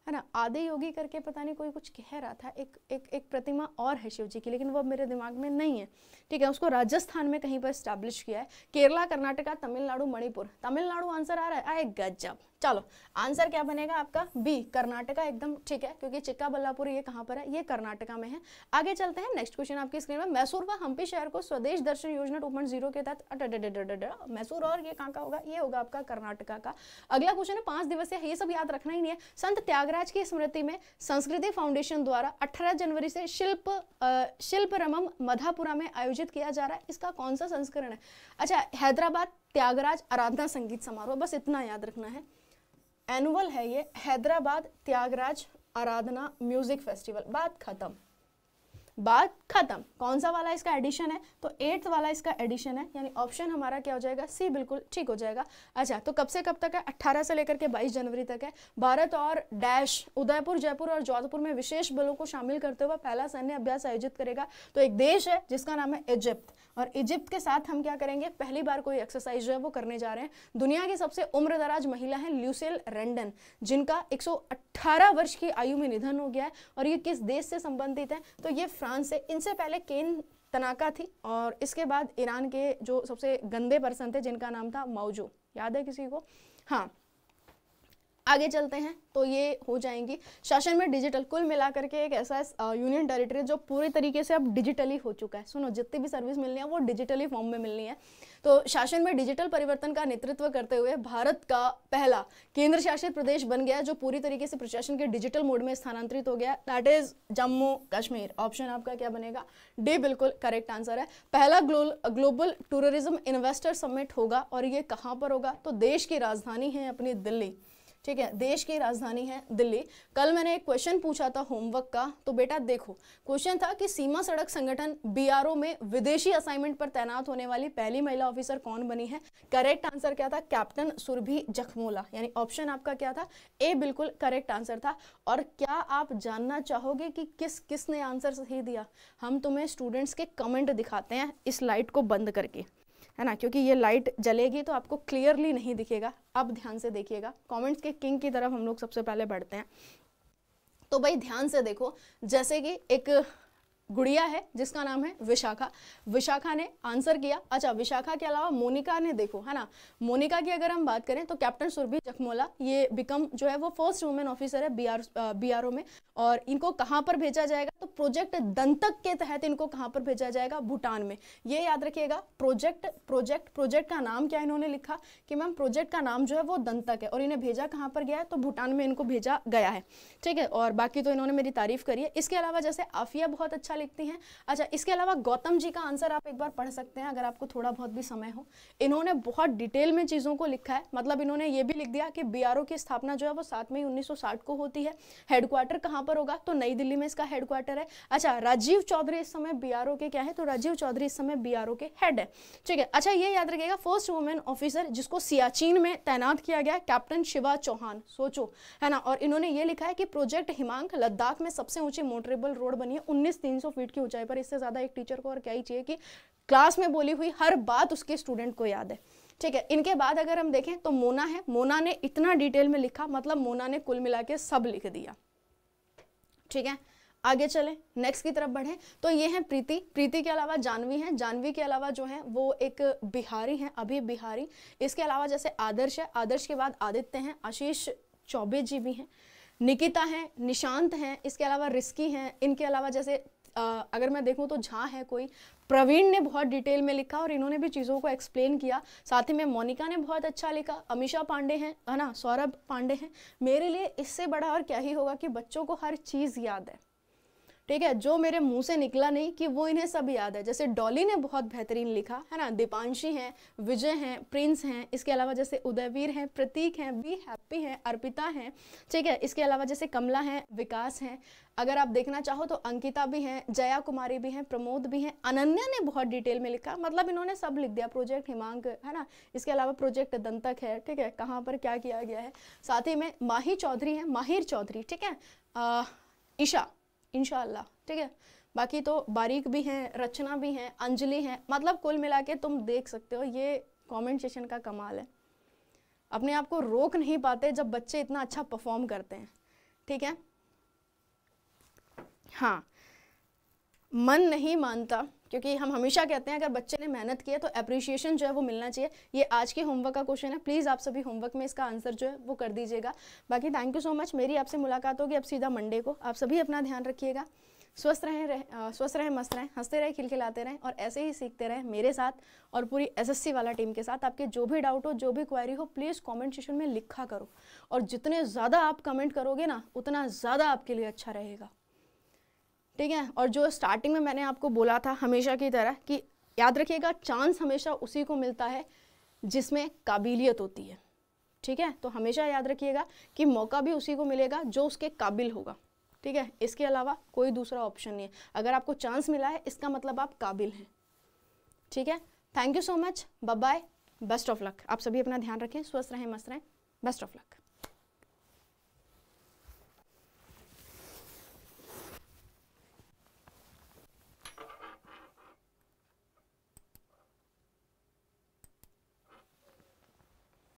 है ना आदि योगी करके पता नहीं कोई कुछ कह रहा था एक एक एक प्रतिमा और है शिव जी की लेकिन वो मेरे दिमाग में नहीं है ठीक है उसको राजस्थान में कहीं पर स्टैब्लिश किया है केरला कर्नाटका तमिलनाडु मणिपुर तमिलनाडु आंसर आ रहा है आए गजब चलो आंसर क्या बनेगा आपका बी कर्नाटका एकदम ठीक है क्योंकि चिक्का बल्लापुर ये कहाँ पर है ये कर्नाटका में है आगे चलते हैं नेक्स्ट क्वेश्चन आपकी स्क्रीन में मैसूर व हम्पी शहर को स्वदेश दर्शन योजना टू पॉइंट जीरो के तहत मैसूर और ये कहाँ का होगा ये होगा आपका कर्नाटका का अगला क्वेश्चन है पांच दिवसीय ये सब याद रखना ही नहीं है संत त्यागराज की स्मृति में संस्कृति फाउंडेशन द्वारा अठारह जनवरी से शिल्प शिल्प रमम मधापुरा में आयोजित किया जा रहा है इसका कौन सा संस्करण है अच्छा हैदराबाद त्यागराज आराधना संगीत समारोह बस इतना याद रखना है एनुअल है ये हैदराबाद त्यागराज आराधना म्यूजिक फेस्टिवल बात खत्म बात खत्म कौन सा वाला इसका एडिशन है तो एट्थ वाला इसका एडिशन है यानी ऑप्शन हमारा क्या हो जाएगा सी बिल्कुल ठीक हो जाएगा अच्छा तो कब से कब तक है अट्ठारह से लेकर के बाईस जनवरी तक है भारत और डैश उदयपुर जयपुर और जोधपुर में विशेष बलों को शामिल करते हुए पहला सैन्य अभ्यास आयोजित करेगा तो एक देश है जिसका नाम है इजिप्त और इजिप्ट के साथ हम क्या करेंगे पहली बार कोई एक्सरसाइज जो है वो करने जा रहे हैं दुनिया की सबसे उम्रदराज महिला हैं ल्यूसेल रेंडन जिनका 118 वर्ष की आयु में निधन हो गया है और ये किस देश से संबंधित है तो ये फ्रांस से इनसे पहले केन तनाका थी और इसके बाद ईरान के जो सबसे गंदे पर्सन थे जिनका नाम था माउजो याद है किसी को हाँ आगे चलते हैं तो ये हो जाएंगी शासन में डिजिटल कुल मिलाकर के एक ऐसा यूनियन टेरिटरी जो पूरी तरीके से अब डिजिटली हो चुका है सुनो जितनी भी सर्विस मिलनी है वो डिजिटली फॉर्म में मिलनी है तो शासन में डिजिटल परिवर्तन का नेतृत्व करते हुए भारत का पहला केंद्र शासित प्रदेश बन गया जो पूरी तरीके से प्रशासन के डिजिटल मोड में स्थानांतरित हो गया that is Jammu Kashmir option आपका क्या बनेगा डी बिल्कुल करेक्ट आंसर है पहला ग्लोबल टूरिज्म इन्वेस्टर समिट होगा और ये कहाँ पर होगा तो देश की राजधानी है अपनी दिल्ली ठीक है देश की राजधानी है दिल्ली कल मैंने एक क्वेश्चन पूछा था होमवर्क का तो बेटा देखो क्वेश्चन था कि सीमा सड़क संगठन बीआरओ में विदेशी असाइनमेंट पर तैनात होने वाली पहली महिला ऑफिसर कौन बनी है करेक्ट आंसर क्या था कैप्टन सुरभि जखमोला यानी ऑप्शन आपका क्या था ए बिल्कुल करेक्ट आंसर था और क्या आप जानना चाहोगे कि किस किस ने आंसर सही दिया हम तुम्हें स्टूडेंट्स के कमेंट दिखाते हैं इस लाइट को बंद करके है ना क्योंकि ये लाइट जलेगी तो आपको क्लियरली नहीं दिखेगा अब ध्यान से देखिएगा कमेंट्स के किंग की तरफ हम लोग सबसे पहले बढ़ते हैं तो भाई ध्यान से देखो जैसे कि एक गुड़िया है जिसका नाम है विशाखा विशाखा ने आंसर किया अच्छा विशाखा के अलावा मोनिका ने देखो है ना मोनिका की अगर हम बात करें तो कैप्टन सुरभि जखमोला ये बिकम जो है वो फर्स्ट वुमेन ऑफिसर है B R B R O में और इनको कहाँ पर भेजा जाएगा तो प्रोजेक्ट दंतक के तहत इनको कहाँ पर भेजा जाएगा भूटान में ये याद रखिएगा प्रोजेक्ट प्रोजेक्ट प्रोजेक्ट का नाम क्या इन्होंने लिखा कि मैम प्रोजेक्ट का नाम जो है वो दंतक है और इन्हें भेजा कहाँ पर गया है तो भूटान में इनको भेजा गया है ठीक है और बाकी तो इन्होंने मेरी तारीफ करी है इसके अलावा जैसे आफिया बहुत अच्छा अच्छा लिखती हैं अच्छा इसके अलावा गौतम जी का आंसर आप एक बार पढ़ सकते हैं अगर आपको थोड़ा बहुत भी समय हो इन्होंने बहुत डिटेल में चीज़ों को लिखा है मतलब इन्होंने ये भी लिख दिया कि बी की स्थापना जो है वो सात मई उन्नीस को होती है हेडक्वार्टर कहाँ पर होगा तो नई दिल्ली में इसका हेडक्वार्टर है अच्छा राजीव चौधरी इस समय बी के क्या है तो राजीव चौधरी इस समय बी के हेड है ठीक है अच्छा ये याद रखेगा फर्स्ट वुमेन ऑफिसर जिसको सियाचिन में तैनात किया गया कैप्टन शिवा चौहान सोचो है ना और इन्होंने ये लिखा है कि प्रोजेक्ट हिमांक लद्दाख में सबसे ऊंची मोटरेबल रोड बनी है उन्नीस तीन सौ फीट की ऊंचाई पर इससे ज़्यादा एक टीचर को और क्या ही चाहिए कि क्लास में बोली हुई हर बात उसके स्टूडेंट को याद है ठीक है इनके बाद अगर हम देखें तो मोना है मोना ने इतना डिटेल में लिखा मतलब मोना ने कुल मिला के सब लिख दिया ठीक है आगे चले नेक्स्ट की तरफ बढ़े तो ये हैं प्रीति प्रीति के अलावा जानवी हैं जानवी के अलावा जो है वो एक बिहारी हैं अभी बिहारी इसके अलावा जैसे आदर्श है आदर्श के बाद आदित्य हैं आशीष चौबे जी भी हैं निकिता हैं निशांत हैं इसके अलावा रिस्की हैं इनके अलावा जैसे अगर मैं देखूँ तो झा है कोई प्रवीण ने बहुत डिटेल में लिखा और इन्होंने भी चीज़ों को एक्सप्लेन किया साथ ही में मोनिका ने बहुत अच्छा लिखा अमीशा पांडे हैं है ना सौरभ पांडे हैं मेरे लिए इससे बड़ा और क्या ही होगा कि बच्चों को हर चीज़ याद है ठीक है जो मेरे मुंह से निकला नहीं कि वो इन्हें सब याद है जैसे डॉली ने बहुत बेहतरीन लिखा है ना दीपांशी हैं विजय हैं प्रिंस हैं इसके अलावा जैसे उदयवीर हैं प्रतीक हैं बी हैप्पी हैं अर्पिता हैं ठीक है इसके अलावा जैसे कमला हैं विकास हैं अगर आप देखना चाहो तो अंकिता भी हैं जया कुमारी भी हैं प्रमोद भी हैं अनन्या ने बहुत डिटेल में लिखा मतलब इन्होंने सब लिख दिया प्रोजेक्ट हिमांक है ना इसके अलावा प्रोजेक्ट दंतक है ठीक है कहाँ पर क्या किया गया है साथ ही में माही चौधरी हैं माहिर चौधरी ठीक है ईशा इन ठीक है बाकी तो बारीक भी हैं रचना भी हैं अंजलि हैं मतलब कुल मिला के तुम देख सकते हो ये कमेंट सेशन का कमाल है अपने आप को रोक नहीं पाते जब बच्चे इतना अच्छा परफॉर्म करते हैं ठीक है हाँ मन नहीं मानता क्योंकि हम हमेशा कहते हैं अगर बच्चे ने मेहनत की है तो अप्रिशिएशन जो है वो मिलना चाहिए ये आज के होमवर्क का क्वेश्चन है प्लीज़ आप सभी होमवर्क में इसका आंसर जो है वो कर दीजिएगा बाकी थैंक यू सो मच मेरी आपसे मुलाकात होगी अब सीधा मंडे को आप सभी अपना ध्यान रखिएगा स्वस्थ रहें रह, स्वस्थ रहें मस्त रहें हंसते रहें खिलखिलाते रहें और ऐसे ही सीखते रहें मेरे साथ और पूरी एसएससी वाला टीम के साथ आपके जो भी डाउट हो जो भी क्वारी हो प्लीज़ कमेंट सेशन में लिखा करो और जितने ज़्यादा आप कमेंट करोगे ना उतना ज़्यादा आपके लिए अच्छा रहेगा ठीक है और जो स्टार्टिंग में मैंने आपको बोला था हमेशा की तरह कि याद रखिएगा चांस हमेशा उसी को मिलता है जिसमें काबिलियत होती है ठीक है तो हमेशा याद रखिएगा कि मौका भी उसी को मिलेगा जो उसके काबिल होगा ठीक है इसके अलावा कोई दूसरा ऑप्शन नहीं है अगर आपको चांस मिला है इसका मतलब आप काबिल हैं ठीक है thank you so much bye best of luck आप सभी अपना ध्यान रखें स्वस्थ रहें मस्त रहें बेस्ट ऑफ लक